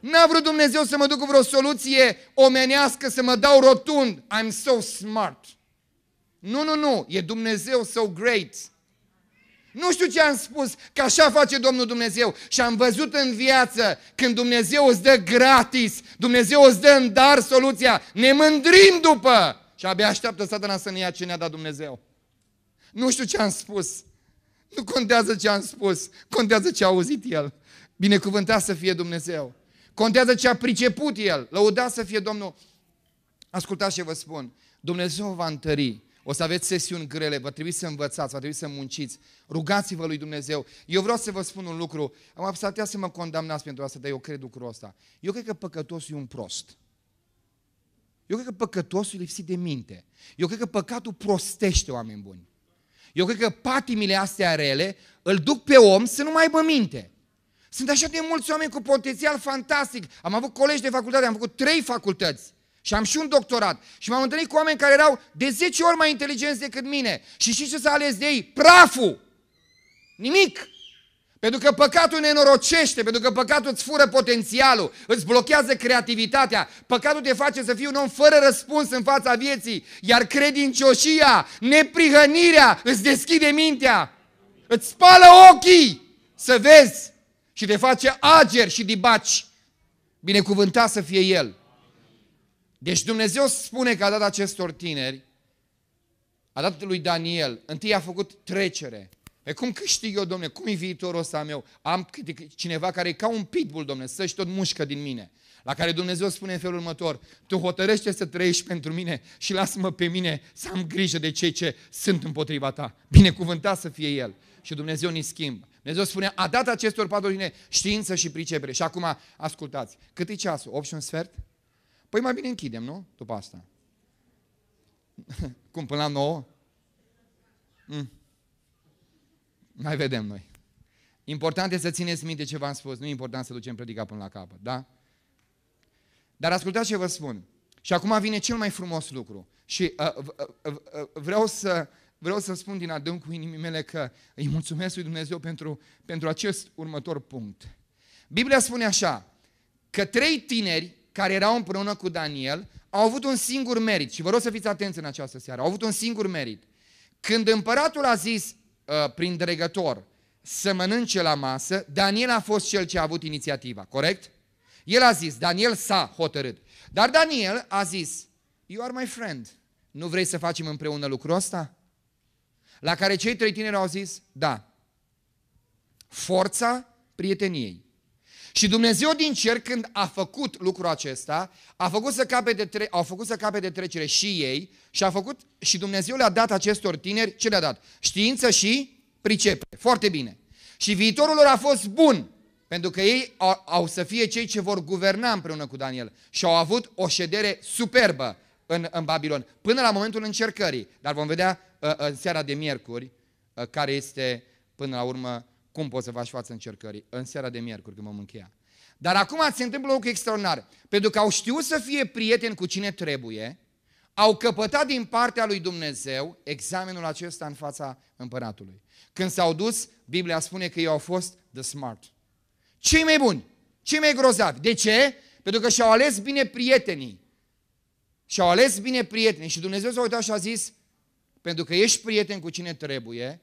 N-a vrut Dumnezeu să mă duc cu vreo soluție omenească, să mă dau rotund. I'm so smart. Nu, nu, nu. E Dumnezeu so great. Nu știu ce am spus, că așa face Domnul Dumnezeu. Și am văzut în viață, când Dumnezeu îți dă gratis, Dumnezeu îți dă în dar soluția, ne mândrim după. Și abia așteaptă satana să ne ia ce ne-a dat Dumnezeu. Nu știu ce am spus, nu contează ce am spus, contează ce a auzit el. Binecuvântat să fie Dumnezeu. Contează ce a priceput el. Lăudat să fie Domnul. Ascultați ce vă spun. Dumnezeu va întări. O să aveți sesiuni grele, va trebui să învățați, va trebui să munciți. Rugați-vă lui Dumnezeu. Eu vreau să vă spun un lucru. Am putea să mă condamnați pentru asta, dar eu cred lucrul ăsta. Eu cred că păcătosul e un prost. Eu cred că păcătosul e lipsit de minte. Eu cred că păcatul prostește oameni buni. Eu cred că patimile astea rele îl duc pe om să nu mai aibă minte. Sunt așa de mulți oameni cu potențial fantastic. Am avut colegi de facultate, am făcut trei facultăți. Și am și un doctorat. Și m-am întâlnit cu oameni care erau de 10 ori mai inteligenți decât mine. Și știți ce s-a ales de ei? Praful! Nimic! Pentru că păcatul ne norocește, pentru că păcatul îți fură potențialul, îți blochează creativitatea, păcatul te face să fii un om fără răspuns în fața vieții, iar credincioșia, neprihănirea îți deschide mintea, îți spală ochii să vezi și te face ager și dibaci. Binecuvântat să fie El. Deci Dumnezeu spune că a dat acestor tineri, a dat lui Daniel, întâi a făcut trecere, E cum câștig eu, domne? Cum e viitorul ăsta meu? Am cineva care e ca un pitbull, domne, să-și tot mușcă din mine. La care Dumnezeu spune în felul următor, tu hotărăște să trăiești pentru mine și lasă-mă pe mine să am grijă de cei ce sunt împotriva ta. Binecuvântat să fie El. Și Dumnezeu ne schimbă. Dumnezeu spune, a dat acestor patru știință și pricepere. Și acum, ascultați, cât e ceasul? 8 și un sfert? Păi mai bine închidem, nu? După asta. Cum, până la 9? Mm. Mai vedem noi. Important este să țineți minte ce v-am spus, nu e important să ducem predica până la capăt, da? Dar ascultați ce vă spun. Și acum vine cel mai frumos lucru. Și uh, uh, uh, uh, vreau, să, vreau să spun din adâncul inimii mele că îi mulțumesc lui Dumnezeu pentru, pentru acest următor punct. Biblia spune așa, că trei tineri care erau împreună cu Daniel au avut un singur merit. Și vă rog să fiți atenți în această seară. Au avut un singur merit. Când împăratul a zis, Uh, prin dregător să mănânce la masă, Daniel a fost cel ce a avut inițiativa, corect? El a zis, Daniel s-a hotărât. Dar Daniel a zis, you are my friend, nu vrei să facem împreună lucrul ăsta? La care cei trei tineri au zis, da, forța prieteniei și Dumnezeu din cer, când a făcut lucrul acesta, a făcut să capete, tre- au făcut să capete trecere și ei și a făcut și Dumnezeu le-a dat acestor tineri, ce le-a dat? Știință și pricepere. Foarte bine. Și viitorul lor a fost bun, pentru că ei au, au să fie cei ce vor guverna împreună cu Daniel și au avut o ședere superbă în, în Babilon, până la momentul încercării. Dar vom vedea uh, în seara de miercuri, uh, care este până la urmă cum poți să faci față încercării? În seara de miercuri când mă încheia. Dar acum se întâmplă un lucru extraordinar. Pentru că au știut să fie prieteni cu cine trebuie, au căpătat din partea lui Dumnezeu examenul acesta în fața împăratului. Când s-au dus, Biblia spune că ei au fost the smart. Cei mai buni, cei mai grozavi. De ce? Pentru că și-au ales bine prietenii. Și-au ales bine prietenii. Și Dumnezeu s-a uitat și a zis, pentru că ești prieten cu cine trebuie,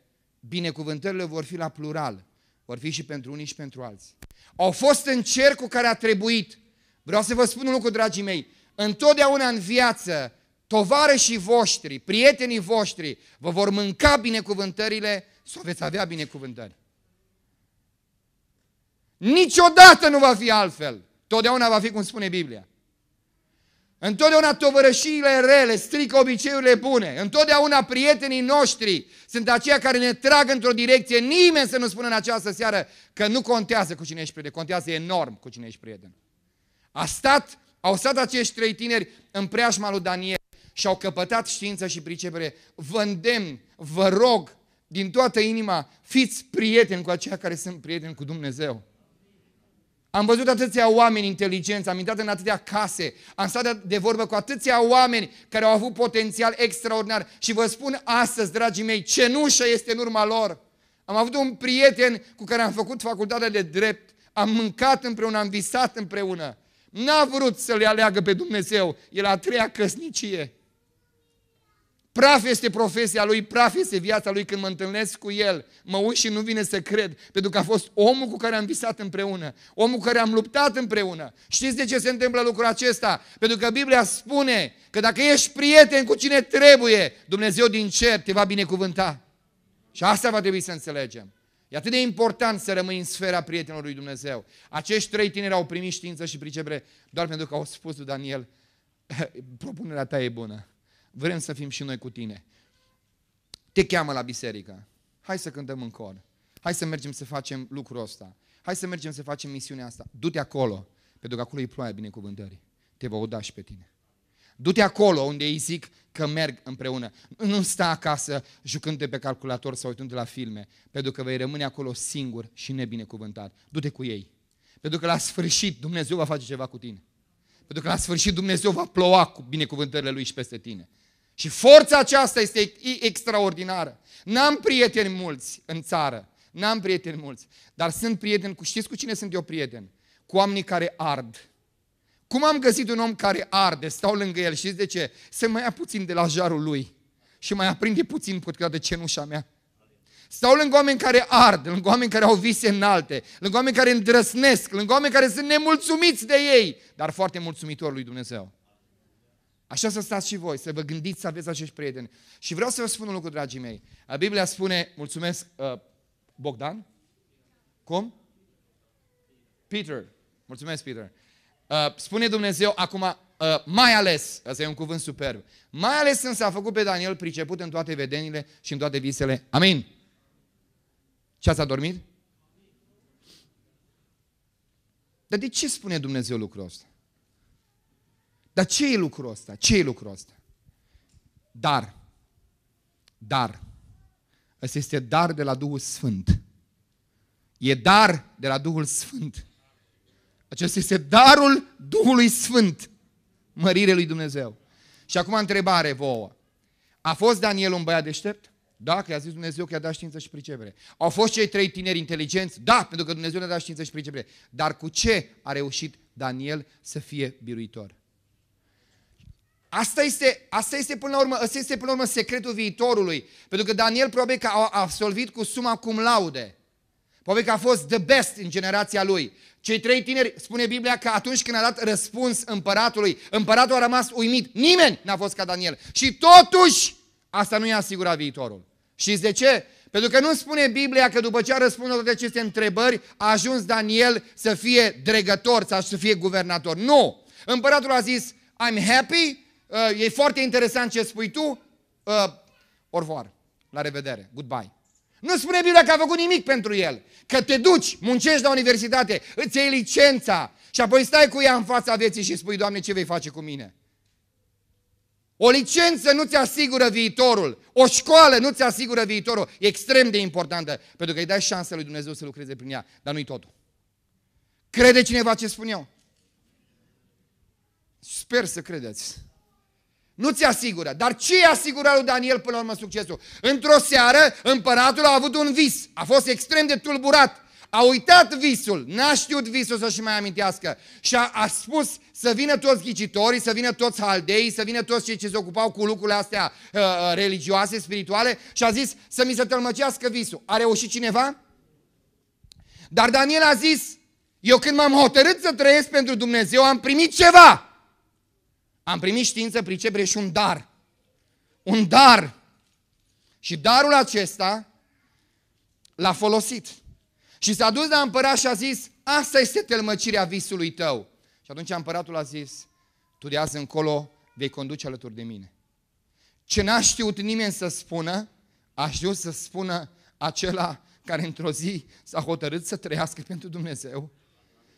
binecuvântările vor fi la plural, vor fi și pentru unii și pentru alții. Au fost în cercul care a trebuit. Vreau să vă spun un lucru, dragii mei, întotdeauna în viață, tovarășii voștri, prietenii voștri, vă vor mânca binecuvântările sau veți avea binecuvântări. Niciodată nu va fi altfel. Totdeauna va fi cum spune Biblia. Întotdeauna tovărășiile rele strică obiceiurile bune. Întotdeauna prietenii noștri sunt aceia care ne trag într-o direcție. Nimeni să nu spună în această seară că nu contează cu cine ești prieten. Contează enorm cu cine ești prieten. A stat, au stat acești trei tineri în preajma lui Daniel și au căpătat știință și pricepere. Vă îndemn, vă rog, din toată inima, fiți prieteni cu aceia care sunt prieteni cu Dumnezeu. Am văzut atâția oameni inteligenți, am intrat în atâtea case, am stat de vorbă cu atâția oameni care au avut potențial extraordinar și vă spun astăzi, dragii mei, cenușă este în urma lor. Am avut un prieten cu care am făcut facultatea de drept, am mâncat împreună, am visat împreună. N-a vrut să le aleagă pe Dumnezeu, e la a treia căsnicie. Praf este profesia lui, praf este viața lui când mă întâlnesc cu el. Mă uit și nu vine să cred, pentru că a fost omul cu care am visat împreună, omul cu care am luptat împreună. Știți de ce se întâmplă lucrul acesta? Pentru că Biblia spune că dacă ești prieten cu cine trebuie, Dumnezeu din cer te va binecuvânta. Și asta va trebui să înțelegem. E atât de important să rămâi în sfera prietenilor lui Dumnezeu. Acești trei tineri au primit știință și pricepere doar pentru că au spus lui Daniel, propunerea ta e bună Vrem să fim și noi cu tine. Te cheamă la biserică. Hai să cântăm în cor. Hai să mergem să facem lucrul ăsta. Hai să mergem să facem misiunea asta. Du-te acolo, pentru că acolo e ploaia binecuvântării. Te va uda și pe tine. Du-te acolo unde ei zic că merg împreună. Nu sta acasă jucând de pe calculator sau uitând la filme, pentru că vei rămâne acolo singur și nebinecuvântat. Du-te cu ei. Pentru că la sfârșit Dumnezeu va face ceva cu tine. Pentru că la sfârșit Dumnezeu va ploua cu binecuvântările Lui și peste tine. Și forța aceasta este extraordinară. N-am prieteni mulți în țară, n-am prieteni mulți, dar sunt prieteni, cu, știți cu cine sunt eu prieten? Cu oamenii care ard. Cum am găsit un om care arde, stau lângă el, știți de ce? Se mai ia puțin de la jarul lui și mai aprinde puțin putca de cenușa mea. Stau lângă oameni care ard, lângă oameni care au vise înalte, lângă oameni care îndrăsnesc, lângă oameni care sunt nemulțumiți de ei, dar foarte mulțumitori lui Dumnezeu. Așa să stați și voi, să vă gândiți să aveți acești prieteni. Și vreau să vă spun un lucru, dragii mei. Biblia spune, mulțumesc, uh, Bogdan? Cum? Peter. Mulțumesc, Peter. Uh, spune Dumnezeu acum, uh, mai ales, ăsta e un cuvânt superb, mai ales când s-a făcut pe Daniel priceput în toate vedenile și în toate visele. Amin. Ce ați adormit? Dar de ce spune Dumnezeu lucrul ăsta? Dar ce e lucrul ăsta? Ce e lucrul ăsta? Dar. Dar. Ăsta este dar de la Duhul Sfânt. E dar de la Duhul Sfânt. Acesta este darul Duhului Sfânt. Mărire lui Dumnezeu. Și acum întrebare vouă. A fost Daniel un băiat deștept? Da, că i-a zis Dumnezeu că i-a dat știință și pricepere. Au fost cei trei tineri inteligenți? Da, pentru că Dumnezeu le-a dat știință și pricepere. Dar cu ce a reușit Daniel să fie biruitor? Asta este, asta este până la urmă, asta este până la urmă secretul viitorului. Pentru că Daniel probabil că a absolvit cu suma cum laude. Probabil că a fost the best în generația lui. Cei trei tineri, spune Biblia că atunci când a dat răspuns împăratului, împăratul a rămas uimit. Nimeni n-a fost ca Daniel. Și totuși, asta nu i-a asigurat viitorul. Și de ce? Pentru că nu spune Biblia că după ce a răspuns toate aceste întrebări, a ajuns Daniel să fie dregător sau să fie guvernator. Nu! Împăratul a zis, I'm happy, Uh, e foarte interesant ce spui tu. Uh, orvoar. La revedere. Goodbye. Nu spune Biblia că a făcut nimic pentru el. Că te duci, muncești la universitate, îți iei licența și apoi stai cu ea în fața vieții și spui, Doamne, ce vei face cu mine? O licență nu ți asigură viitorul. O școală nu ți asigură viitorul. E extrem de importantă, pentru că îi dai șansa lui Dumnezeu să lucreze prin ea, dar nu-i totul. Crede cineva ce spun eu? Sper să credeți. Nu ți asigură. Dar ce i-a asigurat lui Daniel până la urmă succesul? Într-o seară, împăratul a avut un vis. A fost extrem de tulburat. A uitat visul, n-a știut visul să-și mai amintească și a, a spus să vină toți ghicitorii, să vină toți haldeii, să vină toți cei ce se ocupau cu lucrurile astea uh, uh religioase, spirituale și a zis să mi se tălmăcească visul. A reușit cineva? Dar Daniel a zis, eu când m-am hotărât să trăiesc pentru Dumnezeu, am primit ceva. Am primit știință, pricepere și un dar. Un dar. Și darul acesta l-a folosit. Și s-a dus la împărat și a zis, asta este telmăcirea visului tău. Și atunci împăratul a zis, tu de azi încolo vei conduce alături de mine. Ce n-a știut nimeni să spună, a știut să spună acela care într-o zi s-a hotărât să trăiască pentru Dumnezeu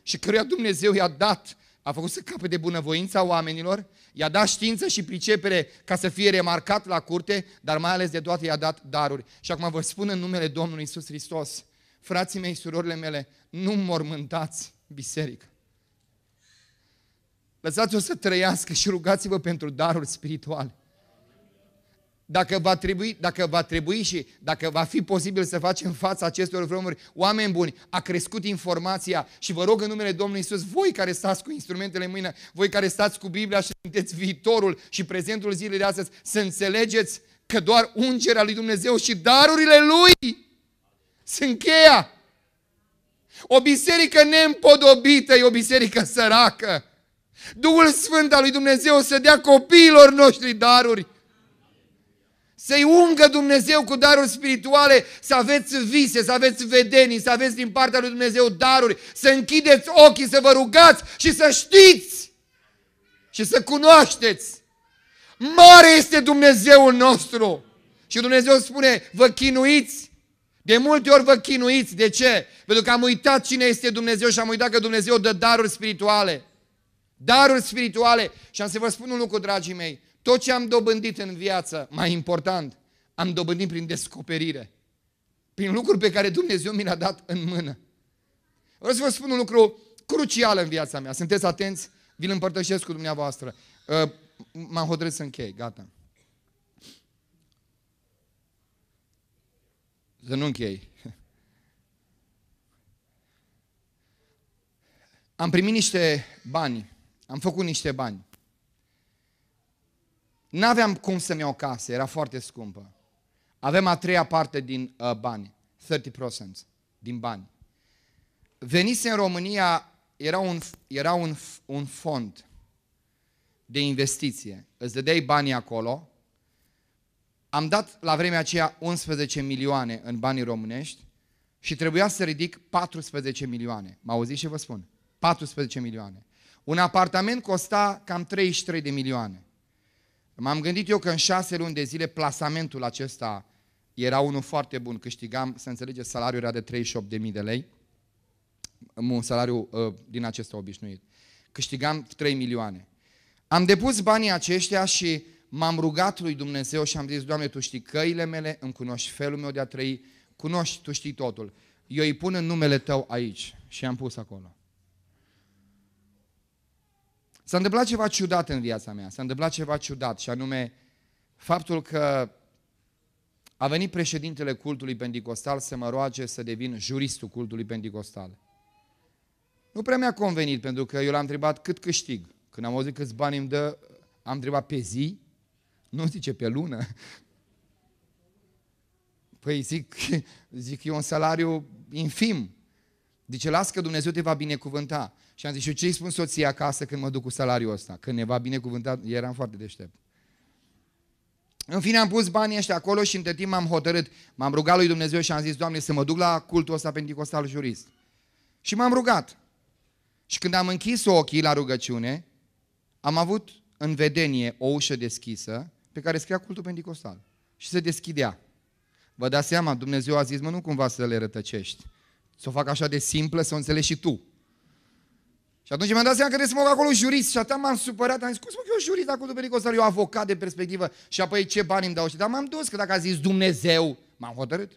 și căruia Dumnezeu i-a dat a făcut să capete bunăvoința oamenilor, i-a dat știință și pricepere ca să fie remarcat la curte, dar mai ales de toate i-a dat daruri. Și acum vă spun în numele Domnului Isus Hristos, frații mei, surorile mele, nu mormântați biserică. Lăsați-o să trăiască și rugați-vă pentru daruri spirituale dacă va, trebui, dacă va trebui și dacă va fi posibil să facem fața acestor vremuri, oameni buni, a crescut informația și vă rog în numele Domnului Iisus, voi care stați cu instrumentele în mână, voi care stați cu Biblia și sunteți viitorul și prezentul zilei de astăzi, să înțelegeți că doar ungerea lui Dumnezeu și darurile Lui sunt cheia. O biserică neîmpodobită e o biserică săracă. Duhul Sfânt al lui Dumnezeu să dea copiilor noștri daruri să-i ungă Dumnezeu cu daruri spirituale, să aveți vise, să aveți vedenii, să aveți din partea lui Dumnezeu daruri, să închideți ochii, să vă rugați și să știți și să cunoașteți. Mare este Dumnezeul nostru! Și Dumnezeu spune, vă chinuiți de multe ori vă chinuiți. De ce? Pentru că am uitat cine este Dumnezeu și am uitat că Dumnezeu dă daruri spirituale. Daruri spirituale. Și am să vă spun un lucru, dragii mei. Tot ce am dobândit în viață, mai important, am dobândit prin descoperire, prin lucruri pe care Dumnezeu mi le-a dat în mână. Vreau să vă spun un lucru crucial în viața mea. Sunteți atenți? Vi-l împărtășesc cu dumneavoastră. Uh, m-am hotărât să închei, gata. Să nu închei. Am primit niște bani, am făcut niște bani. N-aveam cum să-mi iau casă, era foarte scumpă. Avem a treia parte din uh, bani, 30% din bani. Venise în România, era un, era un, un fond de investiție. Îți dădeai banii acolo. Am dat la vremea aceea 11 milioane în banii românești și trebuia să ridic 14 milioane. m auziți și vă spun? 14 milioane. Un apartament costa cam 33 de milioane. M-am gândit eu că în șase luni de zile plasamentul acesta era unul foarte bun. Câștigam, să înțelegeți, salariul era de 38.000 de lei, un salariu uh, din acesta obișnuit. Câștigam 3 milioane. Am depus banii aceștia și m-am rugat lui Dumnezeu și am zis, Doamne, Tu știi căile mele, îmi cunoști felul meu de a trăi, cunoști, Tu știi totul. Eu îi pun în numele Tău aici și am pus acolo. S-a întâmplat ceva ciudat în viața mea, s-a întâmplat ceva ciudat și anume faptul că a venit președintele cultului pentecostal să mă roage să devin juristul cultului pentecostal. Nu prea mi-a convenit, pentru că eu l-am întrebat cât câștig. Când am auzit câți bani îmi dă, am întrebat pe zi, nu zice pe lună. Păi zic, zic, e un salariu infim. Zice, las că Dumnezeu te va binecuvânta. Și am zis, și ce îi spun soția acasă când mă duc cu salariul ăsta? Când ne va binecuvântat, eram foarte deștept. În fine am pus banii ăștia acolo și între timp m-am hotărât, m-am rugat lui Dumnezeu și am zis, Doamne, să mă duc la cultul ăsta pentecostal jurist. Și m-am rugat. Și când am închis ochii la rugăciune, am avut în vedenie o ușă deschisă pe care scria cultul pentecostal. Și se deschidea. Vă dați seama, Dumnezeu a zis, mă, nu cumva să le rătăcești. Să o fac așa de simplă, să o înțelegi și tu. Și atunci mi-am dat seama că trebuie să mă fac acolo jurist și atât m-am supărat, am zis, cum să eu jurist acolo după Nicolau, eu avocat de perspectivă și apoi ce bani îmi dau și dar m-am dus, că dacă a zis Dumnezeu, m-am hotărât.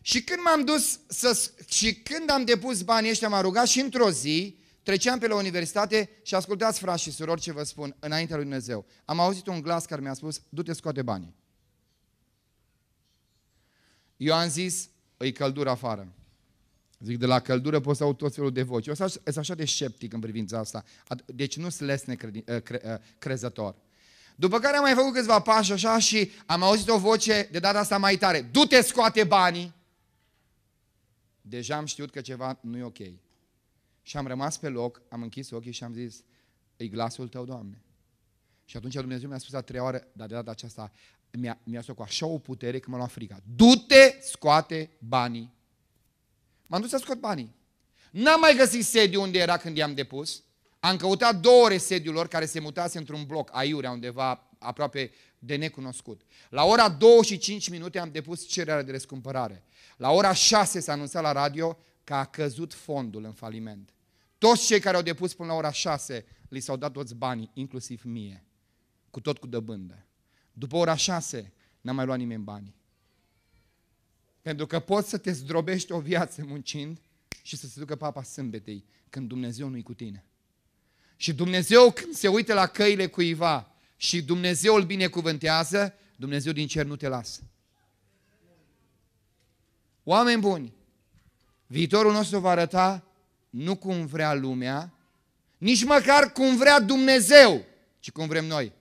Și când m-am dus să, și când am depus banii ăștia, m-am rugat și într-o zi treceam pe la universitate și ascultați, frați și surori, ce vă spun, înaintea lui Dumnezeu. Am auzit un glas care mi-a spus, du-te scoate banii. Eu am zis, îi căldură afară. Zic, de la căldură poți să aud tot felul de voci. Eu sunt așa de sceptic în privința asta. Deci nu sunt lesne ă, ă, crezător. După care am mai făcut câțiva pași așa și am auzit o voce de data asta mai tare. Du-te, scoate banii! Deja am știut că ceva nu e ok. Și am rămas pe loc, am închis ochii și am zis, e glasul tău, Doamne. Și atunci Dumnezeu mi-a spus a treia oară, dar de data aceasta mi-a, mi-a cu așa o putere că m-a luat frica. Du-te, scoate banii M-am dus să scot banii. N-am mai găsit sediul unde era când i-am depus. Am căutat două ore sediul lor care se mutase într-un bloc, aiurea, undeva aproape de necunoscut. La ora 25 minute am depus cererea de răscumpărare. La ora 6 s-a anunțat la radio că a căzut fondul în faliment. Toți cei care au depus până la ora 6 li s-au dat toți banii, inclusiv mie, cu tot cu dăbândă. După ora 6 n-a mai luat nimeni banii. Pentru că poți să te zdrobești o viață muncind și să se ducă papa sâmbetei când Dumnezeu nu-i cu tine. Și Dumnezeu când se uită la căile cuiva și Dumnezeu îl binecuvântează, Dumnezeu din cer nu te lasă. Oameni buni, viitorul nostru va arăta nu cum vrea lumea, nici măcar cum vrea Dumnezeu, ci cum vrem noi.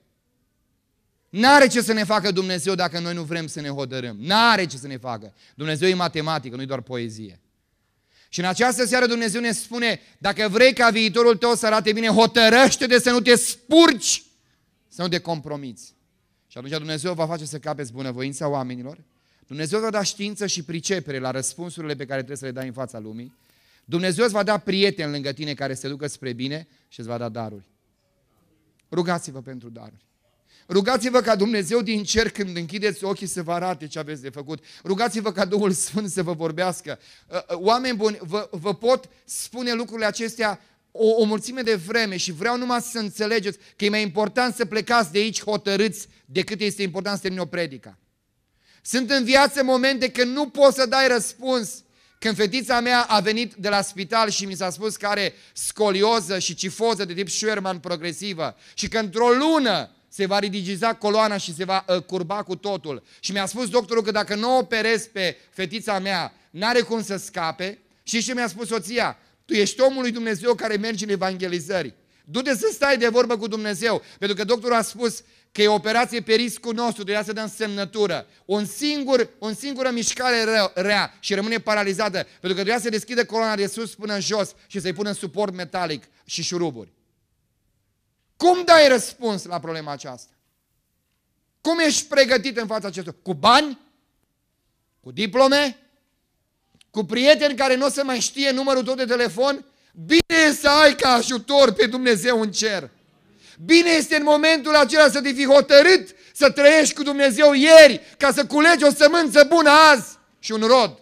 N-are ce să ne facă Dumnezeu dacă noi nu vrem să ne hotărâm. N-are ce să ne facă. Dumnezeu e matematică, nu e doar poezie. Și în această seară Dumnezeu ne spune, dacă vrei ca viitorul tău să arate bine, hotărăște-te să nu te spurci, să nu te compromiți. Și atunci Dumnezeu va face să capeți bunăvoința oamenilor, Dumnezeu va da știință și pricepere la răspunsurile pe care trebuie să le dai în fața lumii, Dumnezeu îți va da prieteni lângă tine care se ducă spre bine și îți va da daruri. Rugați-vă pentru daruri. Rugați-vă ca Dumnezeu din cer când închideți ochii să vă arate ce aveți de făcut. Rugați-vă ca Duhul Sfânt să vă vorbească. Uh, uh, oameni buni, vă, vă pot spune lucrurile acestea o, o mulțime de vreme și vreau numai să înțelegeți că e mai important să plecați de aici hotărâți decât este important să termini o predică. Sunt în viață momente când nu poți să dai răspuns. Când fetița mea a venit de la spital și mi s-a spus că are scolioză și cifoză de tip Sherman progresivă și că într-o lună se va ridigiza coloana și se va uh, curba cu totul. Și mi-a spus doctorul că dacă nu operez pe fetița mea, n-are cum să scape. Și și mi-a spus soția, tu ești omul lui Dumnezeu care merge în evangelizări. Du-te să stai de vorbă cu Dumnezeu, pentru că doctorul a spus că e o operație pe riscul nostru, Trebuie să dăm semnătură. Un singur, o singură mișcare rea, rea și rămâne paralizată, pentru că trebuia să deschidă coloana de sus până în jos și să-i pună suport metalic și șuruburi. Cum dai răspuns la problema aceasta? Cum ești pregătit în fața acestor? Cu bani? Cu diplome? Cu prieteni care nu o să mai știe numărul tău de telefon? Bine e să ai ca ajutor pe Dumnezeu în cer. Bine este în momentul acela să te fi hotărât să trăiești cu Dumnezeu ieri ca să culegi o sămânță bună azi și un rod.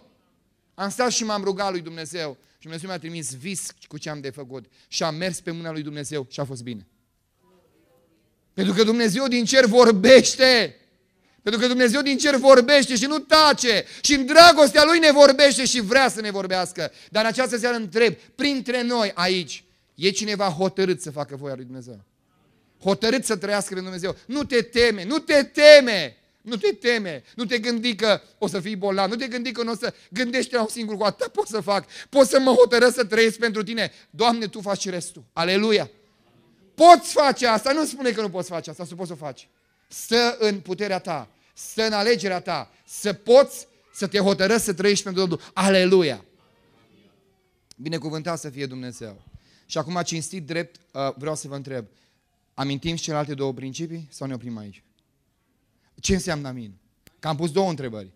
Am stat și m-am rugat lui Dumnezeu și Dumnezeu mi-a trimis vis cu ce am de făcut și am mers pe mâna lui Dumnezeu și a fost bine. Pentru că Dumnezeu din cer vorbește. Pentru că Dumnezeu din cer vorbește și nu tace. Și în dragostea Lui ne vorbește și vrea să ne vorbească. Dar în această seară întreb, printre noi aici, e cineva hotărât să facă voia Lui Dumnezeu? Hotărât să trăiască în Dumnezeu. Nu te teme, nu te teme! Nu te teme, nu te gândi că o să fii bolnav, nu te gândi că nu o să gândești la un singur cu atât pot să fac, pot să mă hotărăsc să trăiesc pentru tine. Doamne, Tu faci restul. Aleluia! Poți face asta, nu spune că nu poți face asta, să poți să o faci. Stă în puterea ta, stă în alegerea ta, să poți să te hotărăști să trăiești pentru Domnul. Aleluia! Binecuvântat să fie Dumnezeu. Și acum, cinstit drept, uh, vreau să vă întreb, amintim și celelalte două principii sau ne oprim aici? Ce înseamnă amin? Că am pus două întrebări.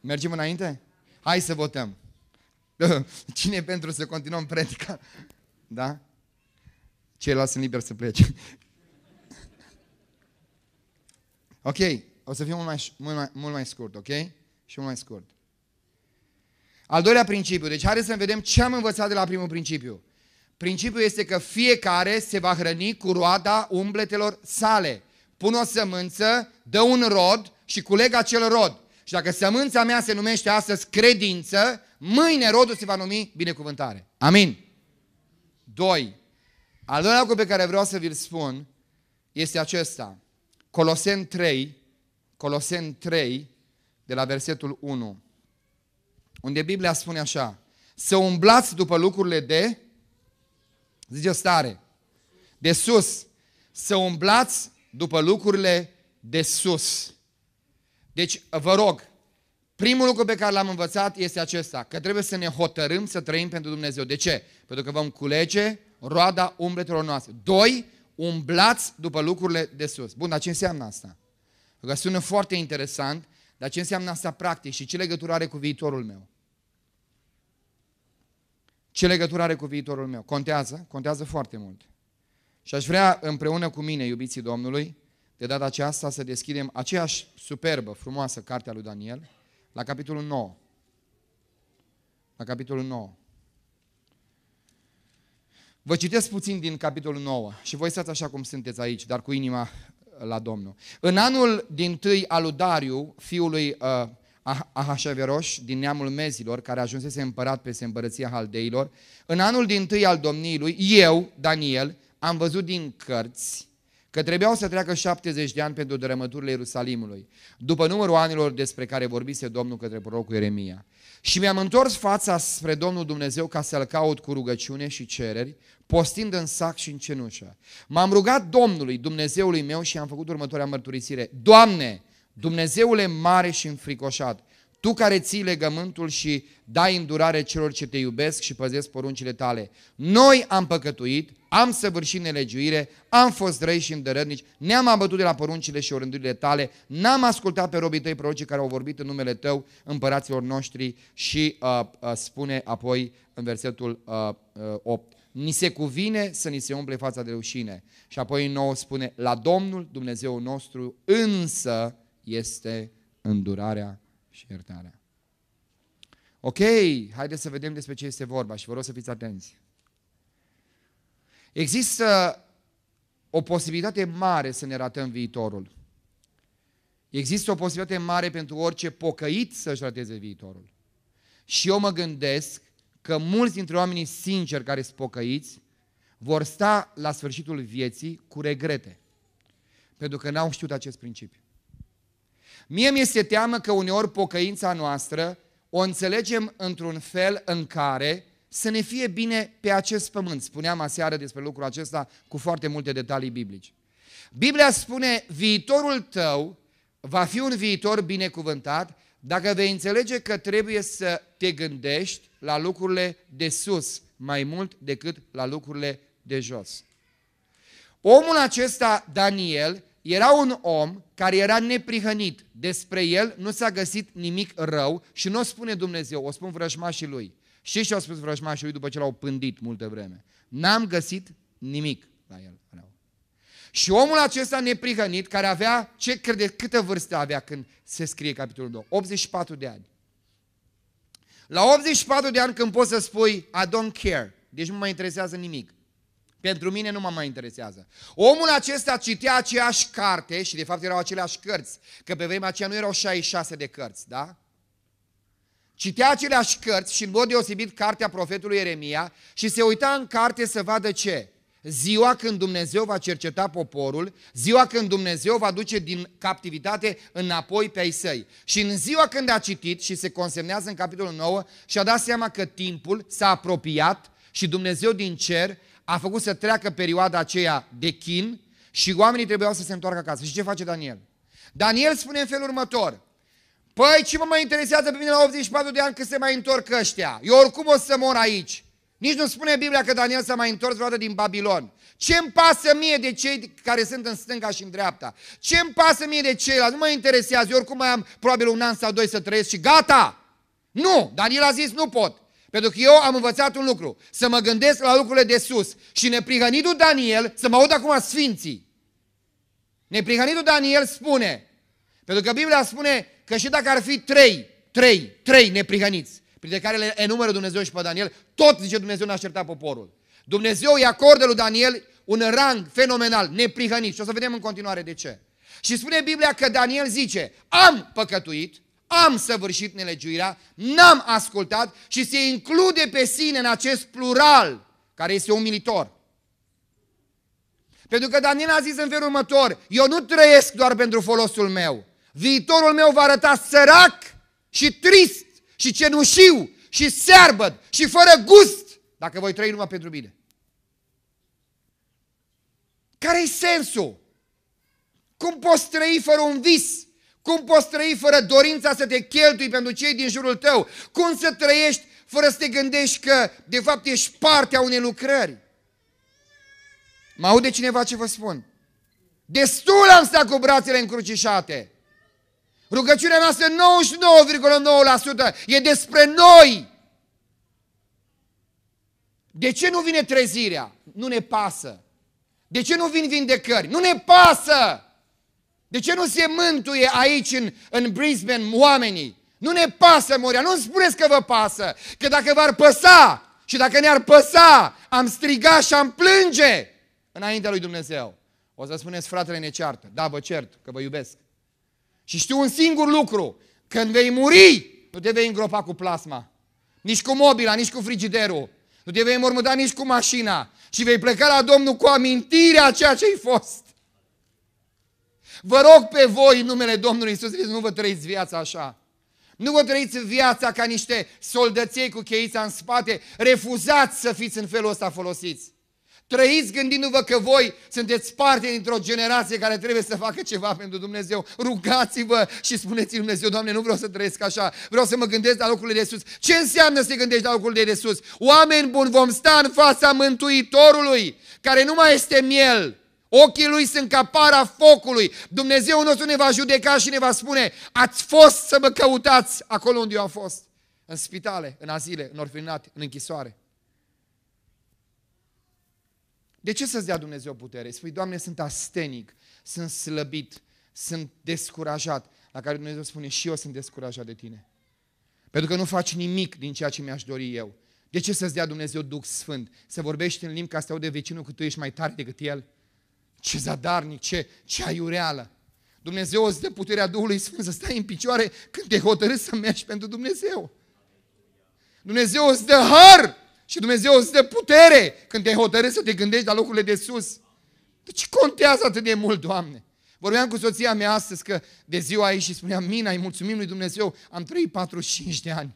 Mergem înainte? Hai să votăm. Cine pentru să continuăm predica? Da? Ceilalți sunt liberi să plece. ok, o să fie mult mai, mult, mai, mult mai scurt, ok? Și mult mai scurt. Al doilea principiu. Deci haideți să vedem ce am învățat de la primul principiu. Principiul este că fiecare se va hrăni cu roada umbletelor sale. Pun o sămânță, dă un rod și culeg acel rod. Și dacă sămânța mea se numește astăzi credință, mâine rodul se va numi binecuvântare. Amin. 2. Al doilea lucru pe care vreau să vi-l spun este acesta. Coloseni 3, Coloseni 3, de la versetul 1, unde Biblia spune așa, să umblați după lucrurile de, zice stare, de sus, să umblați după lucrurile de sus. Deci, vă rog, primul lucru pe care l-am învățat este acesta, că trebuie să ne hotărâm să trăim pentru Dumnezeu. De ce? Pentru că vom culege roada umbletelor noastre. Doi, umblați după lucrurile de sus. Bun, dar ce înseamnă asta? Că sună foarte interesant, dar ce înseamnă asta practic și ce legătură are cu viitorul meu? Ce legătură are cu viitorul meu? Contează, contează foarte mult. Și aș vrea împreună cu mine, iubiții Domnului, de data aceasta să deschidem aceeași superbă, frumoasă carte a lui Daniel, la capitolul 9. La capitolul 9. Vă citesc puțin din capitolul 9 și voi stați așa cum sunteți aici, dar cu inima uh, la Domnul. În anul din tâi al lui Dariu, fiului uh, ah, Ahasveros din neamul mezilor, care ajunsese împărat peste împărăția haldeilor, în anul din tâi al domniei eu, Daniel, am văzut din cărți că trebuiau să treacă 70 de ani pentru dărămăturile Ierusalimului, după numărul anilor despre care vorbise Domnul către prorocul Ieremia. Și mi-am întors fața spre Domnul Dumnezeu ca să-L caut cu rugăciune și cereri, postind în sac și în cenușă. M-am rugat Domnului, Dumnezeului meu și am făcut următoarea mărturisire. Doamne, Dumnezeule mare și înfricoșat, tu care ții legământul și dai îndurare celor ce te iubesc și păzesc poruncile tale. Noi am păcătuit, am săvârșit nelegiuire, am fost răi și îndărădnici, ne-am abătut de la poruncile și orândurile tale, n-am ascultat pe robii tăi prorocii care au vorbit în numele tău, împăraților noștri și uh, uh, spune apoi în versetul uh, uh, 8. Ni se cuvine să ni se umple fața de rușine. Și apoi în nou spune, la Domnul Dumnezeu nostru însă este îndurarea și iertarea. Ok, haideți să vedem despre ce este vorba și vă rog să fiți atenți. Există o posibilitate mare să ne ratăm viitorul. Există o posibilitate mare pentru orice pocăit să-și rateze viitorul. Și eu mă gândesc că mulți dintre oamenii sinceri care sunt pocăiți vor sta la sfârșitul vieții cu regrete, pentru că n-au știut acest principiu. Mie mi-este teamă că uneori pocăința noastră o înțelegem într-un fel în care să ne fie bine pe acest pământ. Spuneam aseară despre lucrul acesta cu foarte multe detalii biblice. Biblia spune, viitorul tău va fi un viitor binecuvântat dacă vei înțelege că trebuie să te gândești la lucrurile de sus mai mult decât la lucrurile de jos. Omul acesta, Daniel, era un om care era neprihănit, despre el nu s-a găsit nimic rău și nu o spune Dumnezeu, o spun vrăjmașii lui. Și ce au spus vrăjmașii lui după ce l-au pândit multă vreme? N-am găsit nimic la el rău. Și omul acesta neprihănit, care avea, ce crede, câtă vârstă avea când se scrie capitolul 2? 84 de ani. La 84 de ani când poți să spui, I don't care, deci nu mă interesează nimic. Pentru mine nu mă mai interesează. Omul acesta citea aceeași carte și de fapt erau aceleași cărți, că pe vremea aceea nu erau 66 de cărți, da? Citea aceleași cărți și în mod deosebit cartea profetului Ieremia și se uita în carte să vadă ce? ziua când Dumnezeu va cerceta poporul, ziua când Dumnezeu va duce din captivitate înapoi pe ai săi. Și în ziua când a citit și se consemnează în capitolul 9 și a dat seama că timpul s-a apropiat și Dumnezeu din cer a făcut să treacă perioada aceea de chin și oamenii trebuiau să se întoarcă acasă. Și ce face Daniel? Daniel spune în felul următor, Păi ce mă mai interesează pe mine la 84 de ani că se mai întorc ăștia? Eu oricum o să mor aici. Nici nu spune Biblia că Daniel s-a mai întors vreodată din Babilon. Ce-mi pasă mie de cei care sunt în stânga și în dreapta? Ce-mi pasă mie de ceilalți? Nu mă interesează, eu oricum mai am probabil un an sau doi să trăiesc și gata! Nu! Daniel a zis, nu pot. Pentru că eu am învățat un lucru, să mă gândesc la lucrurile de sus. Și neprihănitul Daniel, să mă aud acum sfinții. Neprihănitul Daniel spune, pentru că Biblia spune că și dacă ar fi trei, trei, trei neprihăniți, de care le enumeră Dumnezeu și pe Daniel, tot, zice Dumnezeu, n-a certat poporul. Dumnezeu îi acordă lui Daniel un rang fenomenal, neprihănit. Și o să vedem în continuare de ce. Și spune Biblia că Daniel zice, am păcătuit, am săvârșit nelegiuirea, n-am ascultat și se include pe sine în acest plural care este umilitor. Pentru că Daniel a zis în felul următor, eu nu trăiesc doar pentru folosul meu, viitorul meu va arăta sărac și trist și cenușiu și searbăt și fără gust dacă voi trăi numai pentru mine. Care-i sensul? Cum poți trăi fără un vis? Cum poți trăi fără dorința să te cheltui pentru cei din jurul tău? Cum să trăiești fără să te gândești că, de fapt, ești partea unei lucrări? Mă aude cineva ce vă spun? Destul am stat cu brațele încrucișate. Rugăciunea noastră 99,9% e despre noi. De ce nu vine trezirea? Nu ne pasă. De ce nu vin vindecări? Nu ne pasă! De ce nu se mântuie aici în, în Brisbane oamenii? Nu ne pasă, Moria, nu spuneți că vă pasă, că dacă v-ar păsa și dacă ne-ar păsa, am striga și am plânge înaintea lui Dumnezeu. O să spuneți, fratele, ne ceartă. Da, vă cert, că vă iubesc. Și știu un singur lucru, când vei muri, nu te vei îngropa cu plasma, nici cu mobila, nici cu frigiderul, nu te vei mormânta nici cu mașina și vei pleca la Domnul cu amintirea a ceea ce-ai fost. Vă rog pe voi în numele Domnului Isus Hristos, nu vă trăiți viața așa. Nu vă trăiți viața ca niște soldăței cu cheița în spate. Refuzați să fiți în felul ăsta folosiți. Trăiți gândindu-vă că voi sunteți parte dintr-o generație care trebuie să facă ceva pentru Dumnezeu. Rugați-vă și spuneți Dumnezeu, Doamne, nu vreau să trăiesc așa. Vreau să mă gândesc la locurile de sus. Ce înseamnă să te gândești la locurile de sus? Oameni buni, vom sta în fața Mântuitorului, care nu mai este miel, Ochii lui sunt ca para focului. Dumnezeu nostru ne va judeca și ne va spune, ați fost să mă căutați acolo unde eu am fost. În spitale, în azile, în orfinate, în închisoare. De ce să-ți dea Dumnezeu putere? Spui, Doamne, sunt astenic, sunt slăbit, sunt descurajat. La care Dumnezeu spune, și eu sunt descurajat de tine. Pentru că nu faci nimic din ceea ce mi-aș dori eu. De ce să-ți dea Dumnezeu Duh Sfânt? Să vorbești în limbi ca să te aude vecinul că tu ești mai tare decât el? ce zadarnic, ce, ce aiureală. Dumnezeu îți dă puterea Duhului Sfânt să stai în picioare când te hotărâți să mergi pentru Dumnezeu. Dumnezeu îți dă har și Dumnezeu îți dă putere când te hotărâți să te gândești la locurile de sus. De ce contează atât de mult, Doamne? Vorbeam cu soția mea astăzi că de ziua aici și spuneam, Mina, îi mulțumim lui Dumnezeu, am trăit 45 de ani.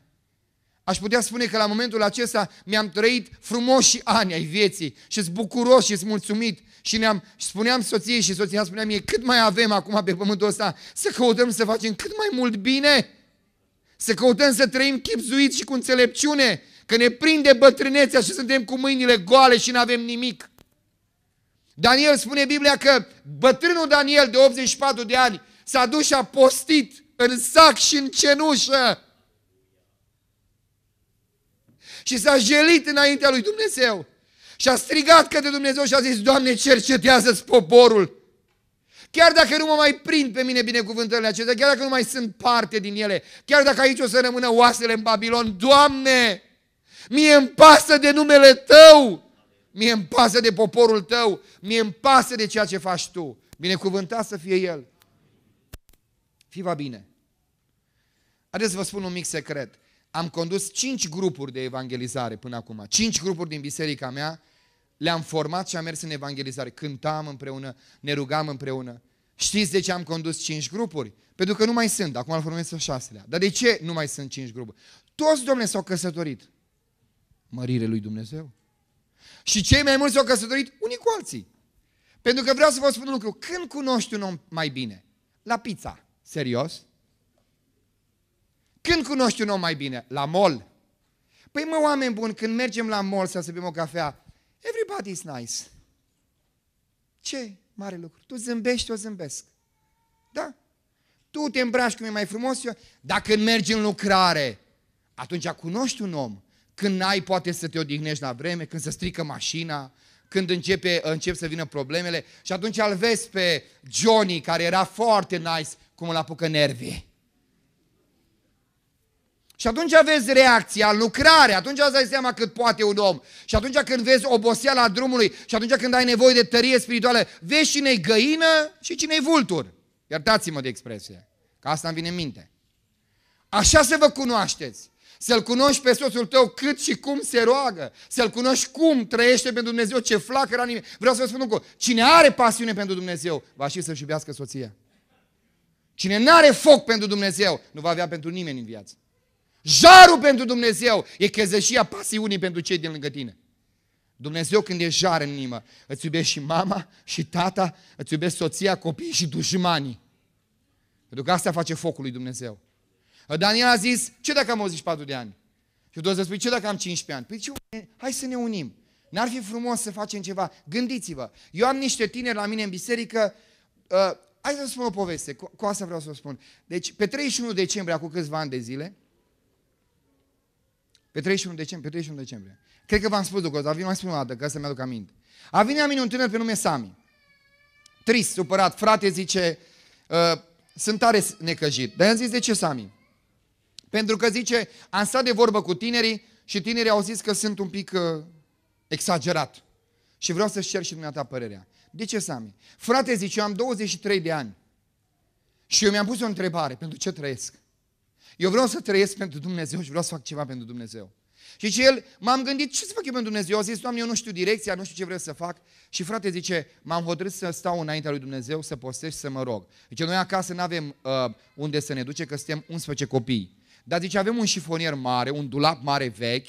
Aș putea spune că la momentul acesta mi-am trăit frumoși ani ai vieții și sunt bucuros și sunt mulțumit și ne-am spuneam soției și soția spunea mie cât mai avem acum pe pământul ăsta să căutăm să facem cât mai mult bine, să căutăm să trăim chipzuit și cu înțelepciune, că ne prinde bătrânețea și suntem cu mâinile goale și nu avem nimic. Daniel spune Biblia că bătrânul Daniel de 84 de ani s-a dus și a postit în sac și în cenușă și s-a jelit înaintea lui Dumnezeu. Și a strigat către Dumnezeu și a zis, Doamne, cercetează-ți poporul. Chiar dacă nu mă mai prind pe mine binecuvântările acestea, chiar dacă nu mai sunt parte din ele, chiar dacă aici o să rămână oasele în Babilon, Doamne, mie îmi pasă de numele Tău, mie îmi pasă de poporul Tău, mie îmi pasă de ceea ce faci Tu. Binecuvântat să fie El. va bine. Haideți să vă spun un mic secret. Am condus cinci grupuri de evangelizare până acum, cinci grupuri din biserica mea, le-am format și am mers în evangelizare. Cântam împreună, ne rugam împreună. Știți de ce am condus cinci grupuri? Pentru că nu mai sunt, acum îl formez pe șaselea. Dar de ce nu mai sunt cinci grupuri? Toți, domne, s-au căsătorit. Mărire lui Dumnezeu. Și cei mai mulți s-au căsătorit unii cu alții. Pentru că vreau să vă spun un lucru. Când cunoști un om mai bine? La pizza. Serios? Când cunoști un om mai bine? La mall. Păi mă, oameni buni, când mergem la mall să să bem o cafea, everybody's nice. Ce mare lucru? Tu zâmbești, eu zâmbesc. Da? Tu te îmbraci cum e mai frumos, eu... Dar când mergi în lucrare, atunci cunoști un om. Când n-ai, poate să te odihnești la vreme, când se strică mașina, când începe, încep să vină problemele și atunci îl vezi pe Johnny, care era foarte nice, cum îl apucă nervii. Și atunci vezi reacția, lucrarea, atunci îți dai seama cât poate un om. Și atunci când vezi oboseala drumului și atunci când ai nevoie de tărie spirituală, vezi cine-i găină și cine-i vultur. Iertați-mă de expresie, că asta îmi vine în minte. Așa să vă cunoașteți. Să-L cunoști pe soțul tău cât și cum se roagă. Să-L cunoști cum trăiește pentru Dumnezeu, ce flacără anime. Vreau să vă spun un lucru. Cine are pasiune pentru Dumnezeu, va și să-și iubească soția. Cine nu are foc pentru Dumnezeu, nu va avea pentru nimeni în viață. Jarul pentru Dumnezeu e căzășia pasiunii pentru cei din lângă tine. Dumnezeu când e jar în inimă, îți iubești și mama și tata, îți iubești soția, copiii și dușmanii. Pentru că asta face focul lui Dumnezeu. Daniel a zis, ce dacă am 84 de ani? Și tu să spui, ce dacă am 15 ani? Păi ce, hai să ne unim. N-ar fi frumos să facem ceva. Gândiți-vă, eu am niște tineri la mine în biserică, uh, hai să vă spun o poveste, cu, cu asta vreau să vă spun. Deci, pe 31 decembrie, acum câțiva ani de zile, pe 31 decembrie, pe 31 decembrie. Cred că v-am spus lucrul ăsta, dar mai spun o dată, ca să-mi aduc aminte. A venit la mine un tânăr pe nume Sami. Trist, supărat, frate zice, uh, sunt tare necăjit. Dar i-am zis, de ce Sami? Pentru că zice, am stat de vorbă cu tinerii și tinerii au zis că sunt un pic uh, exagerat. Și vreau să-și cer și dumneata părerea. De ce, Sami? Frate, zice, eu am 23 de ani. Și eu mi-am pus o întrebare, pentru ce trăiesc? Eu vreau să trăiesc pentru Dumnezeu și vreau să fac ceva pentru Dumnezeu. Și zice el, m-am gândit, ce să fac eu pentru Dumnezeu? A zis, Doamne, eu nu știu direcția, nu știu ce vreau să fac. Și frate zice, m-am hotărât să stau înaintea lui Dumnezeu, să postez și să mă rog. Zice, noi acasă nu avem uh, unde să ne duce, că suntem 11 copii. Dar zice, avem un șifonier mare, un dulap mare vechi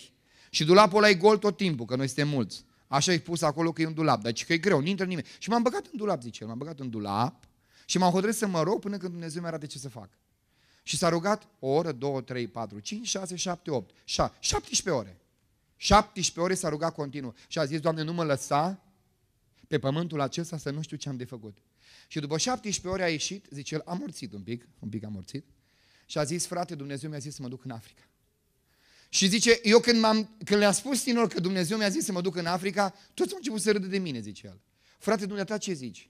și dulapul ăla e gol tot timpul, că noi suntem mulți. Așa e pus acolo că e un dulap, dar că e greu, nu intră nimeni. Și m-am băgat în dulap, zice el, m-am băgat în dulap și m-am hotărât să mă rog până când Dumnezeu mi arate ce să fac. Și s-a rugat o oră, două, trei, patru, cinci, șase, șapte, opt, Șa, 17 ore. 17 ore s-a rugat continuu și a zis, Doamne, nu mă lăsa pe pământul acesta să nu știu ce am de făcut. Și după 17 ore a ieșit, zice el, amorțit un pic, un pic amorțit, și a zis, frate, Dumnezeu mi-a zis să mă duc în Africa. Și zice, eu când, am când le a spus tinor că Dumnezeu mi-a zis să mă duc în Africa, toți au început să râdă de mine, zice el. Frate, dumneata, ce zici?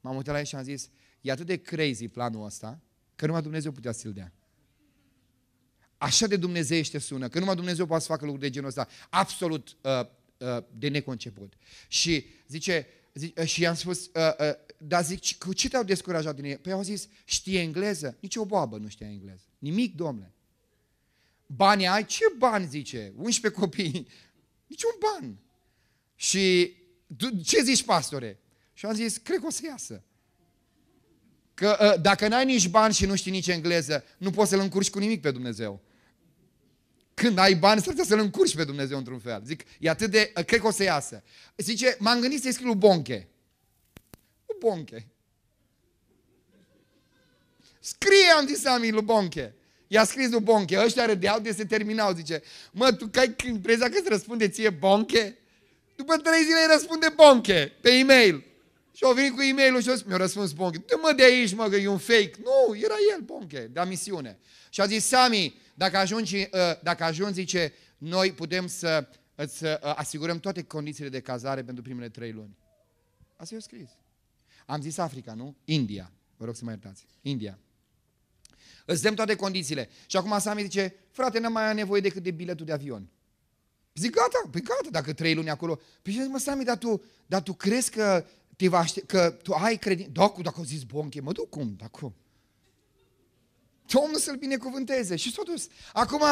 M-am uitat la el și am zis, e atât de crazy planul ăsta, Că numai Dumnezeu putea să-l dea. Așa de dumnezeiește sună, că numai Dumnezeu poate să facă lucruri de genul ăsta, absolut uh, uh, de neconceput. Și zice, zice uh, și i-am spus, uh, uh, dar zic, cu ce te-au descurajat din ei? Păi au zis, știe engleză? Nici o boabă nu știa engleză. Nimic, domnule. Bani ai? Ce bani, zice? 11 copii. Niciun ban. Și ce zici, pastore? Și am zis, cred că o să iasă. Că ă, dacă n-ai nici bani și nu știi nici engleză, nu poți să-L încurci cu nimic pe Dumnezeu. Când ai bani, trebuie să-L încurci pe Dumnezeu într-un fel. Zic, e atât de... Ă, cred că o să iasă. Zice, m-am gândit să-i scriu lui Bonche. Lui Bonche. Scrie, am zis Ami, lui Bonche. I-a scris lui Bonche. Ăștia râdeau de se terminau. Zice, mă, tu ai impresia că îți răspunde ție Bonche? După trei zile îi răspunde Bonche pe e-mail. Și au venit cu e mail și mi-a răspuns Bonche, Te mă de aici, mă, că e un fake. Nu, era el, Bonche, de misiune. Și a zis, Sami, dacă ajungi, uh, dacă ajungi, zice, noi putem să îți uh, uh, asigurăm toate condițiile de cazare pentru primele trei luni. Asta eu scris. Am zis Africa, nu? India. Vă rog să mă iertați. India. Îți dăm toate condițiile. Și acum Sami zice, frate, n-am mai nevoie decât de biletul de avion. Zic, gata, păi gata, dacă trei luni acolo. Păi zic, mă, Sami, dar tu, dar tu crezi că te va aștept, că tu ai credință. Da, cu, dacă au zis bonche, mă duc cum, da, cum. Domnul să-l binecuvânteze. Și s-a dus. Acum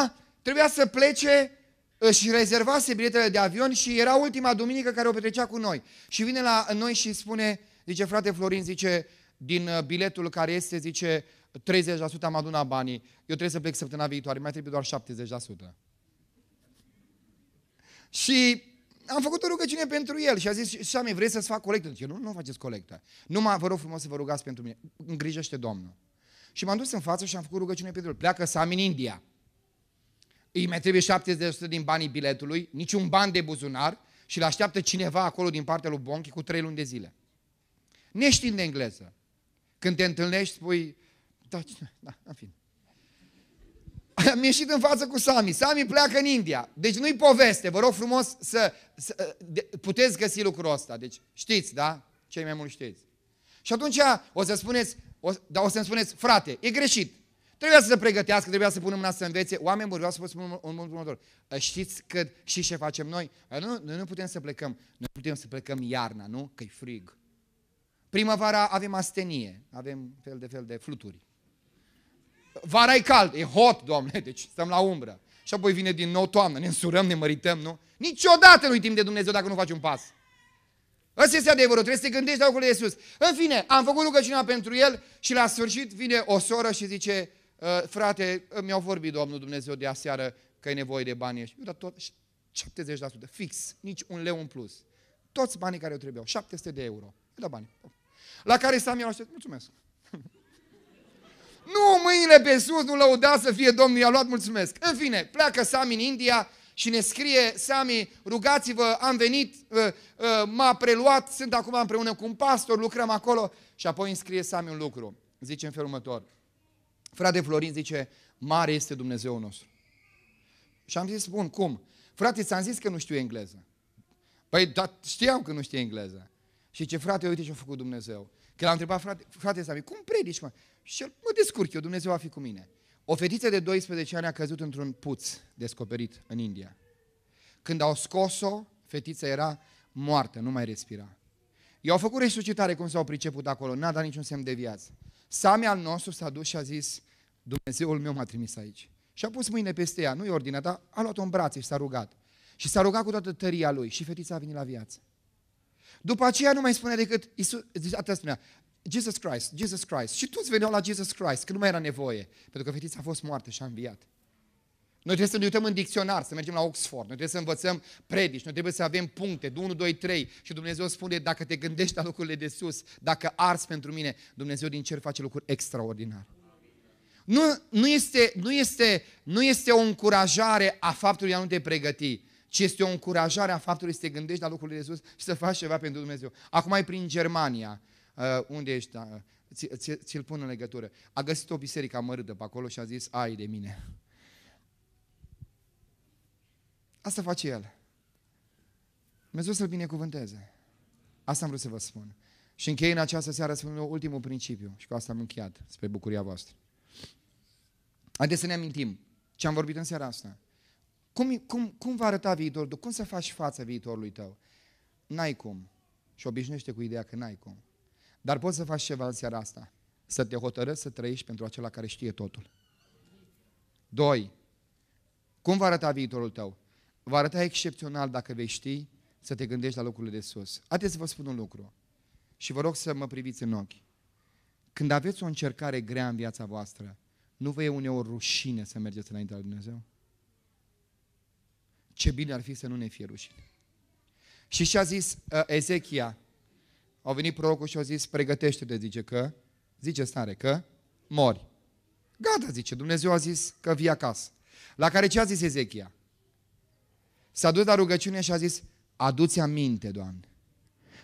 trebuia să plece își uh, rezervase biletele de avion și era ultima duminică care o petrecea cu noi. Și vine la noi și spune, zice, frate Florin, zice, din uh, biletul care este, zice, 30% am adunat banii, eu trebuie să plec săptămâna viitoare, mai trebuie doar 70%. Și am făcut o rugăciune pentru el și a zis, „Sami vrei să-ți fac colectă? Zice, nu, nu faceți colectă. mă vă rog frumos să vă rugați pentru mine. Îngrijește Domnul. Și m-am dus în față și am făcut rugăciune pentru el. Pleacă Sami în India. Îi mai trebuie 70% din banii biletului, niciun ban de buzunar și îl așteaptă cineva acolo din partea lui Bonchi cu trei luni de zile. Neștiind de engleză. Când te întâlnești, spui, da, da, în fine am ieșit în față cu Sami. Sami pleacă în India. Deci nu-i poveste, vă rog frumos să, să de, puteți găsi lucrul ăsta. Deci știți, da? Cei mai mulți știți. Și atunci o să spuneți, o, dar o să-mi spuneți, frate, e greșit. Trebuia să se pregătească, trebuia să punem mâna să învețe. Oameni buni, vreau să vă spun un lucru următor. Ă, știți că și ce facem noi? Ă, nu, noi nu putem să plecăm. Noi putem să plecăm iarna, nu? Că-i frig. Primăvara avem astenie, avem fel de fel de fluturi vara e cald, e hot, Doamne, deci stăm la umbră. Și apoi vine din nou toamnă, ne însurăm, ne mărităm, nu? Niciodată nu timp de Dumnezeu dacă nu faci un pas. Ăsta este adevărul, trebuie să te gândești la lucrurile de sus. În fine, am făcut rugăciunea pentru el și la sfârșit vine o soră și zice, ă, frate, mi-au vorbit Domnul Dumnezeu de aseară că e nevoie de bani ăștia. Eu dat tot 70%, fix, nici un leu în plus. Toți banii care o trebuiau, 700 de euro. Eu da bani. La care s a zis, mulțumesc. Nu, mâinile pe sus, nu lăuda să fie Domnul, i-a luat, mulțumesc. În fine, pleacă Sami în India și ne scrie, Sami, rugați-vă, am venit, uh, uh, m-a preluat, sunt acum împreună cu un pastor, lucrăm acolo. Și apoi îmi scrie Sami un lucru, zice în felul următor. Frate Florin zice, mare este Dumnezeu nostru. Și am zis, bun, cum? Frate, ți-am zis că nu știu engleză. Păi, dar știam că nu știe engleză. Și ce frate, uite ce a făcut Dumnezeu. Că l-am întrebat, frate, frate Sami, cum predici, mă? Și el, mă descurc eu, Dumnezeu va fi cu mine. O fetiță de 12 ani a căzut într-un puț descoperit în India. Când au scos-o, fetița era moartă, nu mai respira. I-au făcut resuscitare cum s-au priceput acolo, n-a dat niciun semn de viață. Sami al nostru s-a dus și a zis, Dumnezeul meu m-a trimis aici. Și a pus mâine peste ea, nu e ordinea, dar a luat-o în brațe și s-a rugat. Și s-a rugat cu toată tăria lui și fetița a venit la viață. După aceea nu mai spune decât, Iisus, atât spunea, Jesus Christ, Jesus Christ. Și toți veneau la Jesus Christ, că nu mai era nevoie, pentru că fetița a fost moartă și a înviat. Noi trebuie să ne uităm în dicționar, să mergem la Oxford, noi trebuie să învățăm predici, noi trebuie să avem puncte, 1, 2, 3 și Dumnezeu spune, dacă te gândești la lucrurile de sus, dacă arzi pentru mine, Dumnezeu din cer face lucruri extraordinare. Nu, nu, este, nu, este, nu este o încurajare a faptului a nu te pregăti, ci este o încurajare a faptului să te gândești la lucrurile de sus și să faci ceva pentru Dumnezeu. Acum e prin Germania Uh, unde ești? Uh, ți-l pun în legătură. A găsit o biserică amărâtă pe acolo și a zis, ai de mine. Asta face el. Dumnezeu să-l binecuvânteze. Asta am vrut să vă spun. Și închei în această seară spunând ultimul principiu și cu asta am încheiat spre bucuria voastră. Haideți să ne amintim ce am vorbit în seara asta. Cum, cum, cum va arăta viitorul? Cum să faci față viitorului tău? N-ai cum. Și obișnuiește cu ideea că n-ai cum. Dar poți să faci ceva în seara asta. Să te hotărăști să trăiești pentru acela care știe totul. 2. Cum va arăta viitorul tău? Va arăta excepțional dacă vei ști să te gândești la lucrurile de sus. Haideți să vă spun un lucru și vă rog să mă priviți în ochi. Când aveți o încercare grea în viața voastră, nu vă e uneori rușine să mergeți înaintea lui Dumnezeu? Ce bine ar fi să nu ne fie rușine. Și și-a zis uh, Ezechia, au venit prorocul și au zis, pregătește-te, zice că, zice stare, că mori. Gata, zice, Dumnezeu a zis că vii acasă. La care ce a zis Ezechia? S-a dus la rugăciune și a zis, adu-ți aminte, Doamne.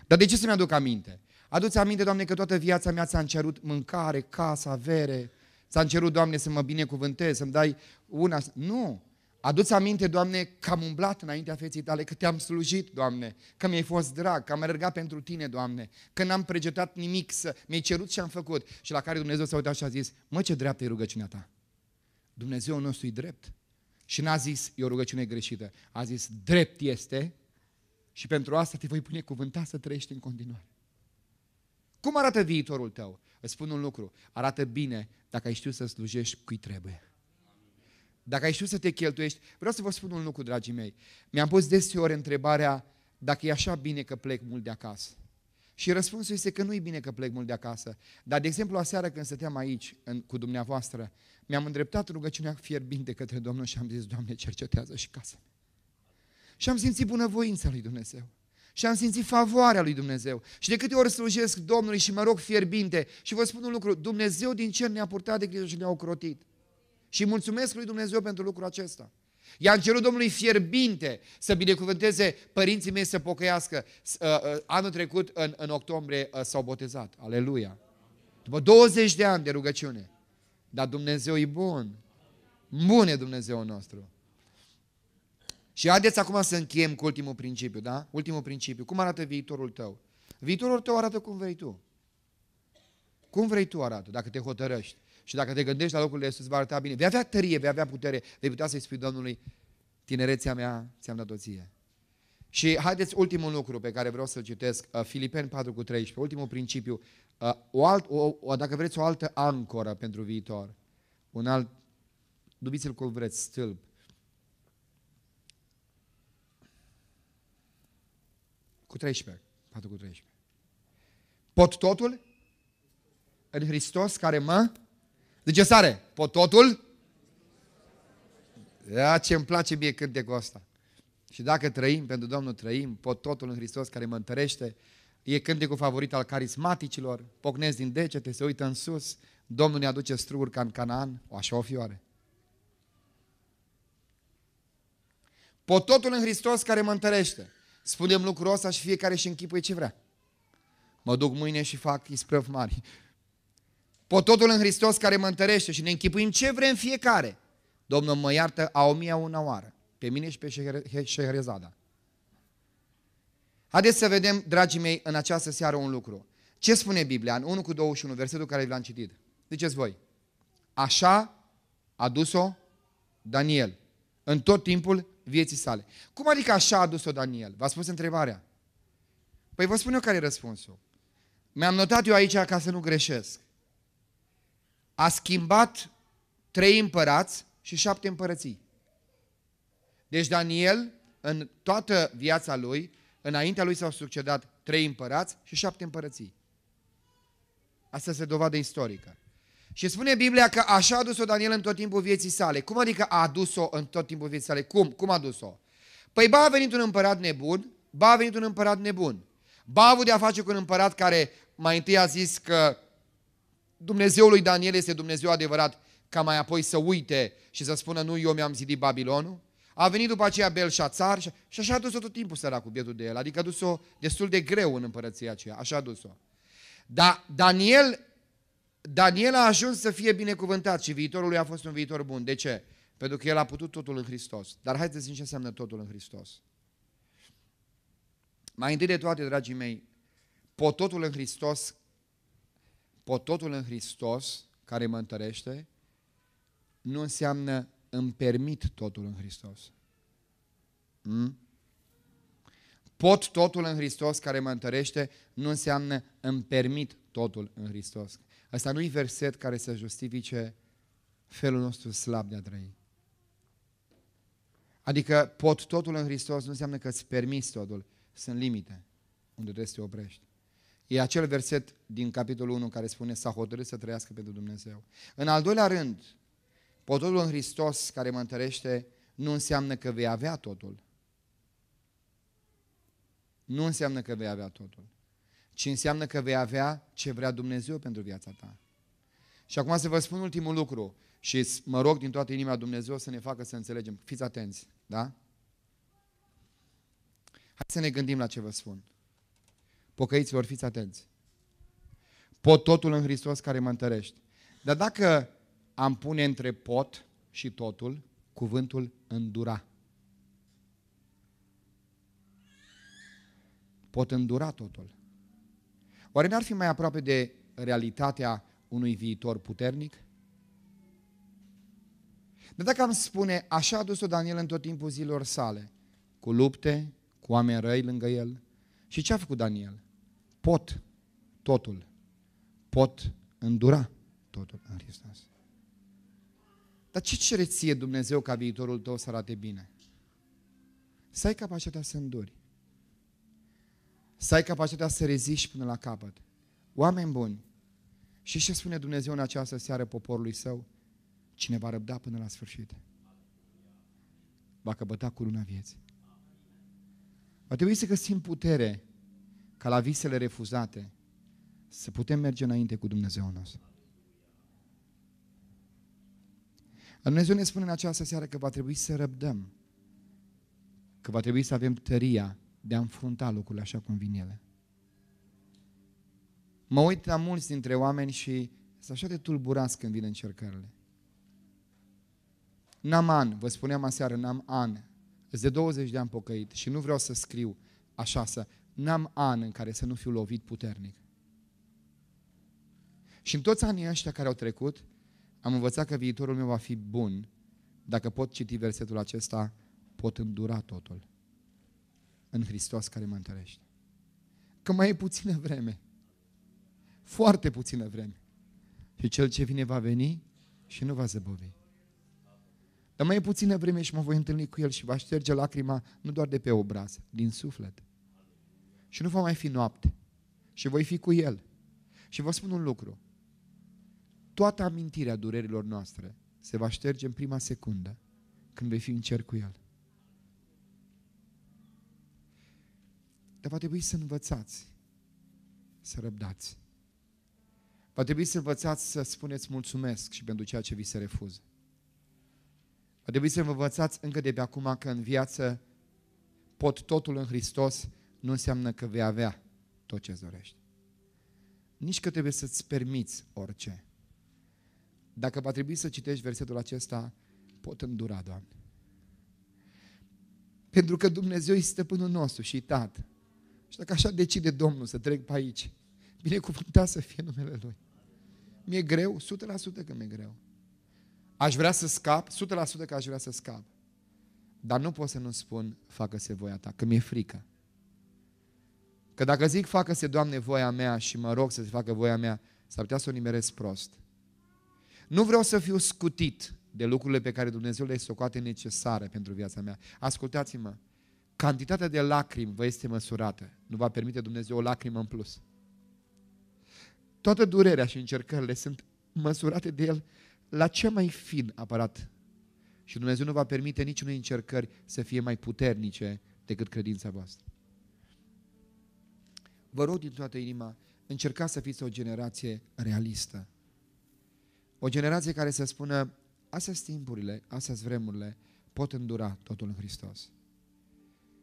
Dar de ce să-mi aduc aminte? Adu-ți aminte, Doamne, că toată viața mea ți-a încerut mâncare, casă, avere, ți-a încerut, Doamne, să mă binecuvântez, să-mi dai una. Nu! Aduți aminte, Doamne, că am umblat înaintea feții tale, că te-am slujit, Doamne, că mi-ai fost drag, că am mergat pentru tine, Doamne, că n-am pregetat nimic, să mi-ai cerut și am făcut. Și la care Dumnezeu s-a uitat și a zis, mă, ce dreaptă e rugăciunea ta. Dumnezeu nostru e drept. Și n-a zis, e o rugăciune greșită. A zis, drept este și pentru asta te voi pune cuvânta să trăiești în continuare. Cum arată viitorul tău? Îți spun un lucru, arată bine dacă ai știut să slujești cui trebuie dacă ai știut să te cheltuiești, vreau să vă spun un lucru, dragii mei. Mi-am pus deseori întrebarea dacă e așa bine că plec mult de acasă. Și răspunsul este că nu e bine că plec mult de acasă. Dar, de exemplu, aseară când stăteam aici în, cu dumneavoastră, mi-am îndreptat rugăciunea fierbinte către Domnul și am zis, Doamne, cercetează și casa mea. Și am simțit bunăvoința lui Dumnezeu. Și am simțit favoarea lui Dumnezeu. Și de câte ori slujesc Domnului și mă rog fierbinte și vă spun un lucru, Dumnezeu din cer ne-a purtat de grijă și ne-a ocrotit. Și mulțumesc lui Dumnezeu pentru lucrul acesta. I-am cerut Domnului fierbinte să binecuvânteze părinții mei să pocăiască. Uh, uh, anul trecut, în, în octombrie, uh, s-au botezat. Aleluia! După 20 de ani de rugăciune. Dar Dumnezeu e bun. Bun e Dumnezeu nostru. Și haideți acum să încheiem cu ultimul principiu, da? Ultimul principiu. Cum arată viitorul tău? Viitorul tău arată cum vrei tu. Cum vrei tu arată, dacă te hotărăști. Și dacă te gândești la locurile sus, va arăta bine. Vei avea tărie, vei avea putere, vei putea să-i spui Domnului, tinerețea mea ți-am dat o Și haideți ultimul lucru pe care vreau să-l citesc, uh, Filipeni 4 cu 13, ultimul principiu, uh, o alt, o, o, dacă vreți o altă ancoră pentru viitor, un alt, dubiți-l cum vreți, stâlp. Cu 13, 4 cu 13. Pot totul în Hristos care mă de ce sare? Pot totul? Da, ce îmi place mie cât de asta. Și dacă trăim, pentru Domnul trăim, pot totul în Hristos care mă întărește, e cântecul favorit al carismaticilor, pocnesc din degete, se uită în sus, Domnul ne aduce struguri ca în Canaan, o așa o fioare. Pot totul în Hristos care mă întărește. Spunem lucrul ăsta și fiecare și închipuie ce vrea. Mă duc mâine și fac isprăv mari. Pototul în Hristos care mă întărește și ne închipuim ce vrem fiecare. Domnul mă iartă a o mie una oară, pe mine și pe Șeherezada. Haideți să vedem, dragii mei, în această seară un lucru. Ce spune Biblia în 1 cu 21, versetul care l-am citit? Ziceți voi, așa a dus-o Daniel în tot timpul vieții sale. Cum adică așa a dus-o Daniel? V-a spus întrebarea. Păi vă spun eu care e răspunsul. Mi-am notat eu aici ca să nu greșesc a schimbat trei împărați și șapte împărății. Deci Daniel, în toată viața lui, înaintea lui s-au succedat trei împărați și șapte împărății. Asta se dovadă istorică. Și spune Biblia că așa a adus o Daniel în tot timpul vieții sale. Cum adică a adus o în tot timpul vieții sale? Cum? Cum a adus o Păi ba a venit un împărat nebun, ba a venit un împărat nebun. Ba a avut de a face cu un împărat care mai întâi a zis că Dumnezeul lui Daniel este Dumnezeu adevărat, ca mai apoi să uite și să spună, nu, eu mi-am zidit Babilonul? A venit după aceea Belșațar și, și așa a dus-o tot timpul săracul bietul de el, adică a dus-o destul de greu în împărăția aceea, așa a dus-o. Dar Daniel, Daniel a ajuns să fie binecuvântat și viitorul lui a fost un viitor bun. De ce? Pentru că el a putut totul în Hristos. Dar haideți să zicem ce înseamnă totul în Hristos. Mai întâi de toate, dragii mei, pot totul în Hristos pot totul în Hristos care mă întărește, nu înseamnă îmi permit totul în Hristos. Hmm? Pot totul în Hristos care mă întărește, nu înseamnă îmi permit totul în Hristos. Asta nu e verset care să justifice felul nostru slab de a trăi. Adică pot totul în Hristos nu înseamnă că îți permiți totul. Sunt limite unde trebuie să te oprești. E acel verset din capitolul 1 care spune s-a hotărât să trăiască pentru Dumnezeu. În al doilea rând, pototul în Hristos care mă întărește nu înseamnă că vei avea totul. Nu înseamnă că vei avea totul, ci înseamnă că vei avea ce vrea Dumnezeu pentru viața ta. Și acum să vă spun ultimul lucru și mă rog din toată inima Dumnezeu să ne facă să înțelegem. Fiți atenți, da? Hai să ne gândim la ce vă spun. Pocăiților, fiți atenți. Pot totul în Hristos care mă întărește. Dar dacă am pune între pot și totul, cuvântul îndura. Pot îndura totul. Oare n-ar fi mai aproape de realitatea unui viitor puternic? Dar dacă am spune, așa a dus-o Daniel în tot timpul zilor sale, cu lupte, cu oameni răi lângă el, și ce a făcut Daniel? pot totul. Pot îndura totul în Hristos. Dar ce cere ție Dumnezeu ca viitorul tău să arate bine? Să ai capacitatea să înduri. Să ai capacitatea să reziști până la capăt. Oameni buni, și ce spune Dumnezeu în această seară poporului său? Cine va răbda până la sfârșit? Va căpăta cu luna vieții. Va trebui să găsim putere ca la visele refuzate, să putem merge înainte cu Dumnezeu nostru. Dumnezeu ne spune în această seară că va trebui să răbdăm, că va trebui să avem tăria de a înfrunta lucrurile așa cum vin ele. Mă uit la mulți dintre oameni și sunt așa de tulburați când vin încercările. N-am an, vă spuneam aseară, n-am an. Sunt de 20 de ani pocăit și nu vreau să scriu așa, să n-am an în care să nu fiu lovit puternic. Și în toți anii ăștia care au trecut, am învățat că viitorul meu va fi bun. Dacă pot citi versetul acesta, pot îndura totul în Hristos care mă întărește. Că mai e puțină vreme. Foarte puțină vreme. Și cel ce vine va veni și nu va zăbovi. Dar mai e puțină vreme și mă voi întâlni cu el și va șterge lacrima nu doar de pe obraz, din suflet. Și nu va mai fi noapte. Și voi fi cu El. Și vă spun un lucru. Toată amintirea durerilor noastre se va șterge în prima secundă când vei fi în cer cu El. Dar va trebui să învățați să răbdați. Va trebui să învățați să spuneți mulțumesc și pentru ceea ce vi se refuză. Va trebui să vă învățați încă de pe acum că în viață pot totul în Hristos nu înseamnă că vei avea tot ce dorești. Nici că trebuie să-ți permiți orice. Dacă va trebui să citești versetul acesta, pot îndura, Doamne. Pentru că Dumnezeu este stăpânul nostru și Tată. Și dacă așa decide Domnul să trec pe aici, binecuvântat să fie numele Lui. Mi-e greu? 100% că mi-e greu. Aș vrea să scap? 100% că aș vrea să scap. Dar nu pot să nu spun, facă-se voia ta, că mi-e frică. Că dacă zic facă-se, Doamne, voia mea și mă rog să se facă voia mea, s-ar putea să o nimeresc prost. Nu vreau să fiu scutit de lucrurile pe care Dumnezeu le socoate necesare pentru viața mea. Ascultați-mă, cantitatea de lacrimi vă este măsurată. Nu va permite Dumnezeu o lacrimă în plus. Toată durerea și încercările sunt măsurate de El la cel mai fin aparat. Și Dumnezeu nu va permite niciunei încercări să fie mai puternice decât credința voastră vă rog din toată inima, încercați să fiți o generație realistă. O generație care să spună, astea timpurile, astea vremurile, pot îndura totul în Hristos.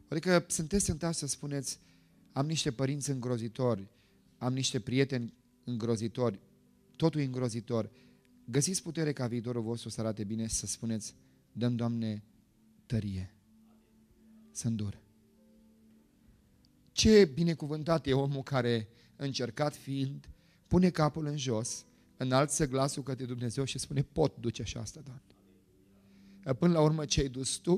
Adică sunteți tentați să spuneți, am niște părinți îngrozitori, am niște prieteni îngrozitori, totul e îngrozitor. Găsiți putere ca viitorul vostru să arate bine, să spuneți, dăm, Doamne, tărie, să îndure. Ce binecuvântat e omul care, încercat fiind, pune capul în jos, înalță glasul către Dumnezeu și spune, pot duce și asta, Doamne. Până la urmă, ce ai dus tu,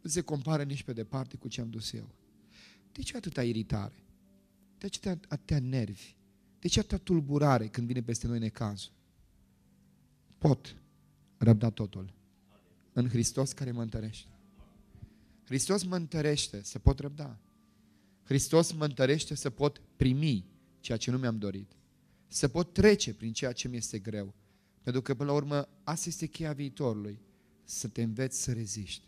nu se compară nici pe departe cu ce am dus eu. De ce atâta iritare? De ce atâta nervi? De ce atâta tulburare când vine peste noi necazul? Pot răbda totul în Hristos care mă întărește. Hristos mă întărește să pot răbda. Hristos mă întărește să pot primi ceea ce nu mi-am dorit, să pot trece prin ceea ce mi este greu, pentru că, până la urmă, asta este cheia viitorului, să te înveți să reziști,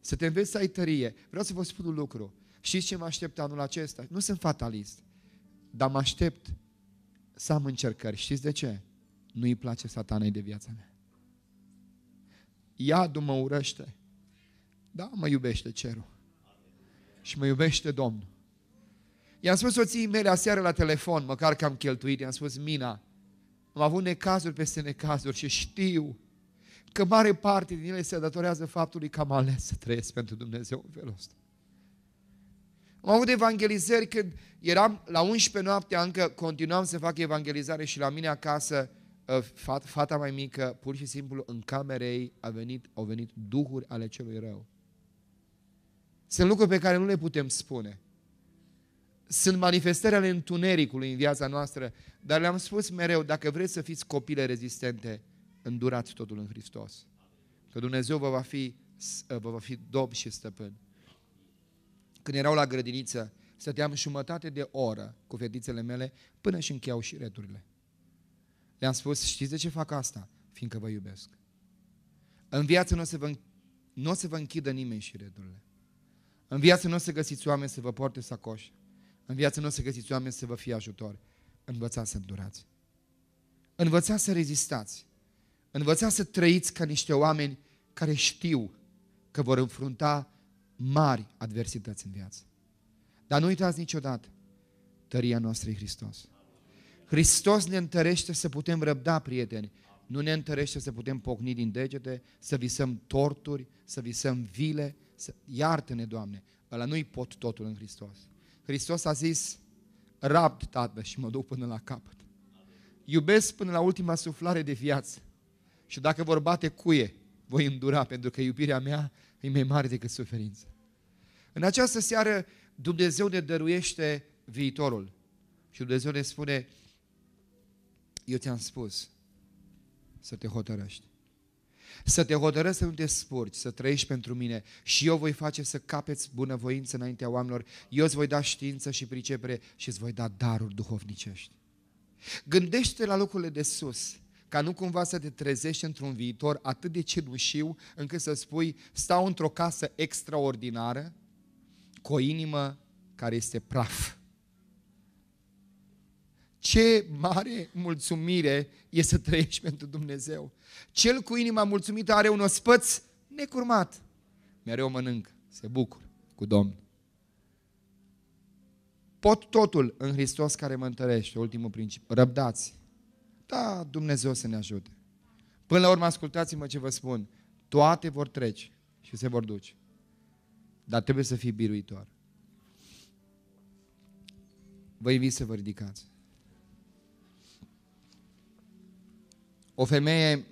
să te înveți să ai tărie. Vreau să vă spun un lucru. Știți ce mă aștept anul acesta? Nu sunt fatalist, dar mă aștept să am încercări. Știți de ce? Nu îi place satanei de viața mea. Iadul mă urăște. Da, mă iubește cerul și mă iubește Domnul. I-am spus soției mele aseară la telefon, măcar că am cheltuit, i-am spus, Mina, am avut necazuri peste necazuri și știu că mare parte din ele se datorează faptului că am ales să trăiesc pentru Dumnezeu în felul ăsta. Am avut evangelizări când eram la 11 noaptea, încă continuam să fac evangelizare și la mine acasă, uh, fata mai mică, pur și simplu în camerei a venit, au venit duhuri ale celui rău. Sunt lucruri pe care nu le putem spune. Sunt manifestări ale întunericului în viața noastră, dar le-am spus mereu, dacă vreți să fiți copile rezistente, îndurați totul în Hristos. Că Dumnezeu vă va fi, ă, vă va fi dob și stăpân. Când erau la grădiniță, stăteam jumătate de oră cu fetițele mele până și încheiau și returile. Le-am spus, știți de ce fac asta? Fiindcă vă iubesc. În viață nu o să vă, nu o să vă închidă nimeni și returile. În viață nu o să găsiți oameni să vă poarte sacoș. În viață nu o să găsiți oameni să vă fie ajutor. Învățați să îndurați. Învățați să rezistați. Învățați să trăiți ca niște oameni care știu că vor înfrunta mari adversități în viață. Dar nu uitați niciodată, tăria noastră e Hristos. Hristos ne întărește să putem răbda, prieteni. Nu ne întărește să putem pocni din degete, să visăm torturi, să visăm vile, Iartă-ne, Doamne, ăla nu-i pot totul în Hristos. Hristos a zis, rapt, Tată, și mă duc până la capăt. Iubesc până la ultima suflare de viață. Și dacă vor bate cuie, voi îndura, pentru că iubirea mea e mai mare decât suferința. În această seară, Dumnezeu ne dăruiește viitorul. Și Dumnezeu ne spune, eu ți-am spus să te hotărăști să te hotărăști să nu te spurci, să trăiești pentru mine și eu voi face să capeți bunăvoință înaintea oamenilor, eu îți voi da știință și pricepere și îți voi da daruri duhovnicești. Gândește la lucrurile de sus, ca nu cumva să te trezești într-un viitor atât de cenușiu încât să spui stau într-o casă extraordinară cu o inimă care este praf. Ce mare mulțumire e să trăiești pentru Dumnezeu. Cel cu inima mulțumită are un ospăț necurmat. Mereu mănânc, se bucură cu Domnul. Pot totul în Hristos care mă întărește, ultimul principiu. Răbdați. Da, Dumnezeu să ne ajute. Până la urmă, ascultați-mă ce vă spun. Toate vor trece și se vor duce. Dar trebuie să fii biruitor. Vă invit să vă ridicați. o femeie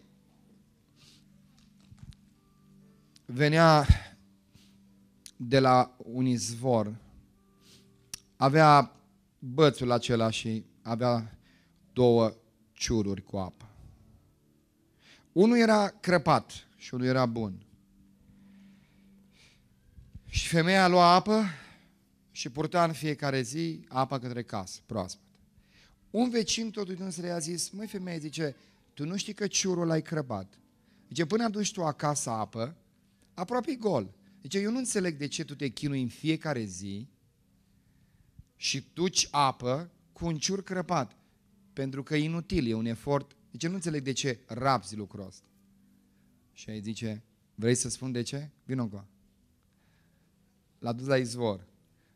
venea de la un izvor, avea bățul acela și avea două ciururi cu apă. Unul era crăpat și unul era bun. Și femeia lua apă și purta în fiecare zi apa către casă, proaspăt. Un vecin totuși însă le a zis, măi femeie, zice, tu nu știi că ciurul l-ai crăbat. Zice, până aduci tu acasă apă, aproape gol. Zice, eu nu înțeleg de ce tu te chinui în fiecare zi și tuci apă cu un ciur crăpat, pentru că e inutil, e un efort. Zice, nu înțeleg de ce rapzi lucrul ăsta. Și ai zice, vrei să spun de ce? Vino cu L-a dus la izvor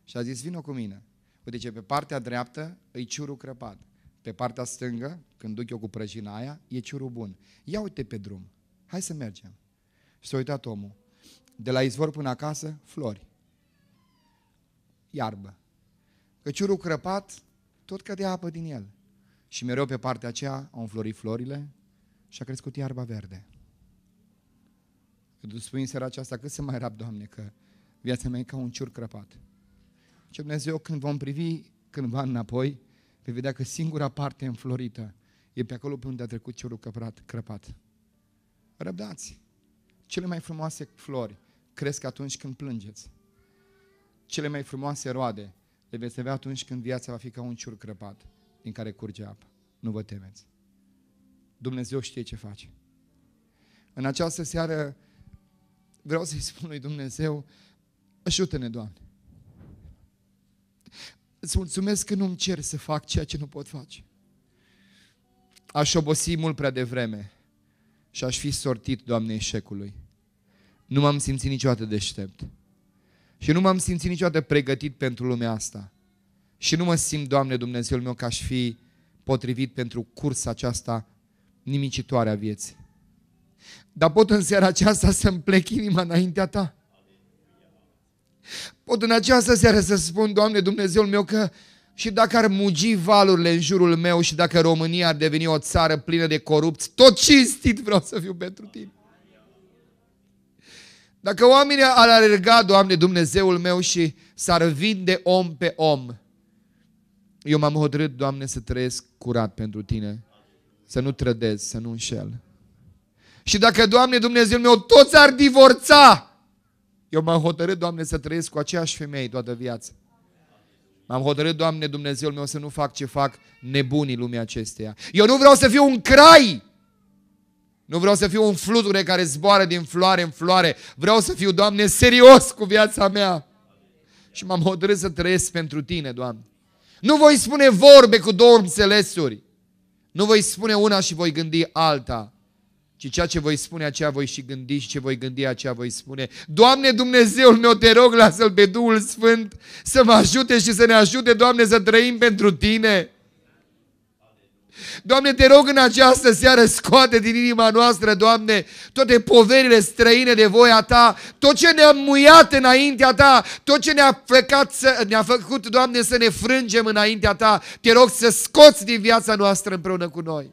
și a zis, vino cu mine. Uite ce, pe partea dreaptă îi ciurul crăpat pe partea stângă, când duc eu cu prăjina aia, e ciurul bun. Ia uite pe drum. Hai să mergem. Și s-a uitat omul. De la izvor până acasă, flori. Iarbă. Că ciurul crăpat, tot cădea apă din el. Și mereu pe partea aceea au înflorit florile și a crescut iarba verde. Când îți spui în seara aceasta cât se mai rab, Doamne, că viața mea e ca un ciur crăpat. Și Dumnezeu, când vom privi cândva înapoi, vei vedea că singura parte înflorită e pe acolo pe unde a trecut ciorul căprat, crăpat. Răbdați! Cele mai frumoase flori cresc atunci când plângeți. Cele mai frumoase roade le veți avea atunci când viața va fi ca un ciur crăpat din care curge apă. Nu vă temeți. Dumnezeu știe ce face. În această seară vreau să-i spun lui Dumnezeu, ajută-ne, Doamne. Îți mulțumesc că nu-mi cer să fac ceea ce nu pot face. Aș obosi mult prea devreme și aș fi sortit, Doamne, eșecului. Nu m-am simțit niciodată deștept. Și nu m-am simțit niciodată pregătit pentru lumea asta. Și nu mă simt, Doamne Dumnezeul meu, că aș fi potrivit pentru cursa aceasta nimicitoare a vieții. Dar pot în seara aceasta să-mi plec inima înaintea Ta. Pot în această seară să spun, Doamne Dumnezeul meu, că și dacă ar mugi valurile în jurul meu și dacă România ar deveni o țară plină de corupți, tot cinstit vreau să fiu pentru tine. Dacă oamenii ar alerga, Doamne Dumnezeul meu, și s-ar vinde om pe om, eu m-am hotărât, Doamne, să trăiesc curat pentru Tine, să nu trădez, să nu înșel. Și dacă, Doamne Dumnezeul meu, toți ar divorța, eu m-am hotărât, Doamne, să trăiesc cu aceeași femeie toată viața. M-am hotărât, Doamne, Dumnezeul meu, să nu fac ce fac nebunii lumea acesteia. Eu nu vreau să fiu un crai nu vreau să fiu un fluture care zboară din floare în floare. Vreau să fiu, Doamne, serios cu viața mea. Și m-am hotărât să trăiesc pentru Tine, Doamne. Nu voi spune vorbe cu două înțelesuri. Nu voi spune una și voi gândi alta ci ceea ce voi spune, aceea voi și gândi și ce voi gândi, aceea voi spune. Doamne Dumnezeul meu, te rog, lasă-L pe Duhul Sfânt să mă ajute și să ne ajute, Doamne, să trăim pentru Tine. Doamne, te rog în această seară, scoate din inima noastră, Doamne, toate poverile străine de voia Ta, tot ce ne-a muiat înaintea Ta, tot ce ne-a, plecat să, ne-a făcut, Doamne, să ne frângem înaintea Ta, te rog să scoți din viața noastră împreună cu noi.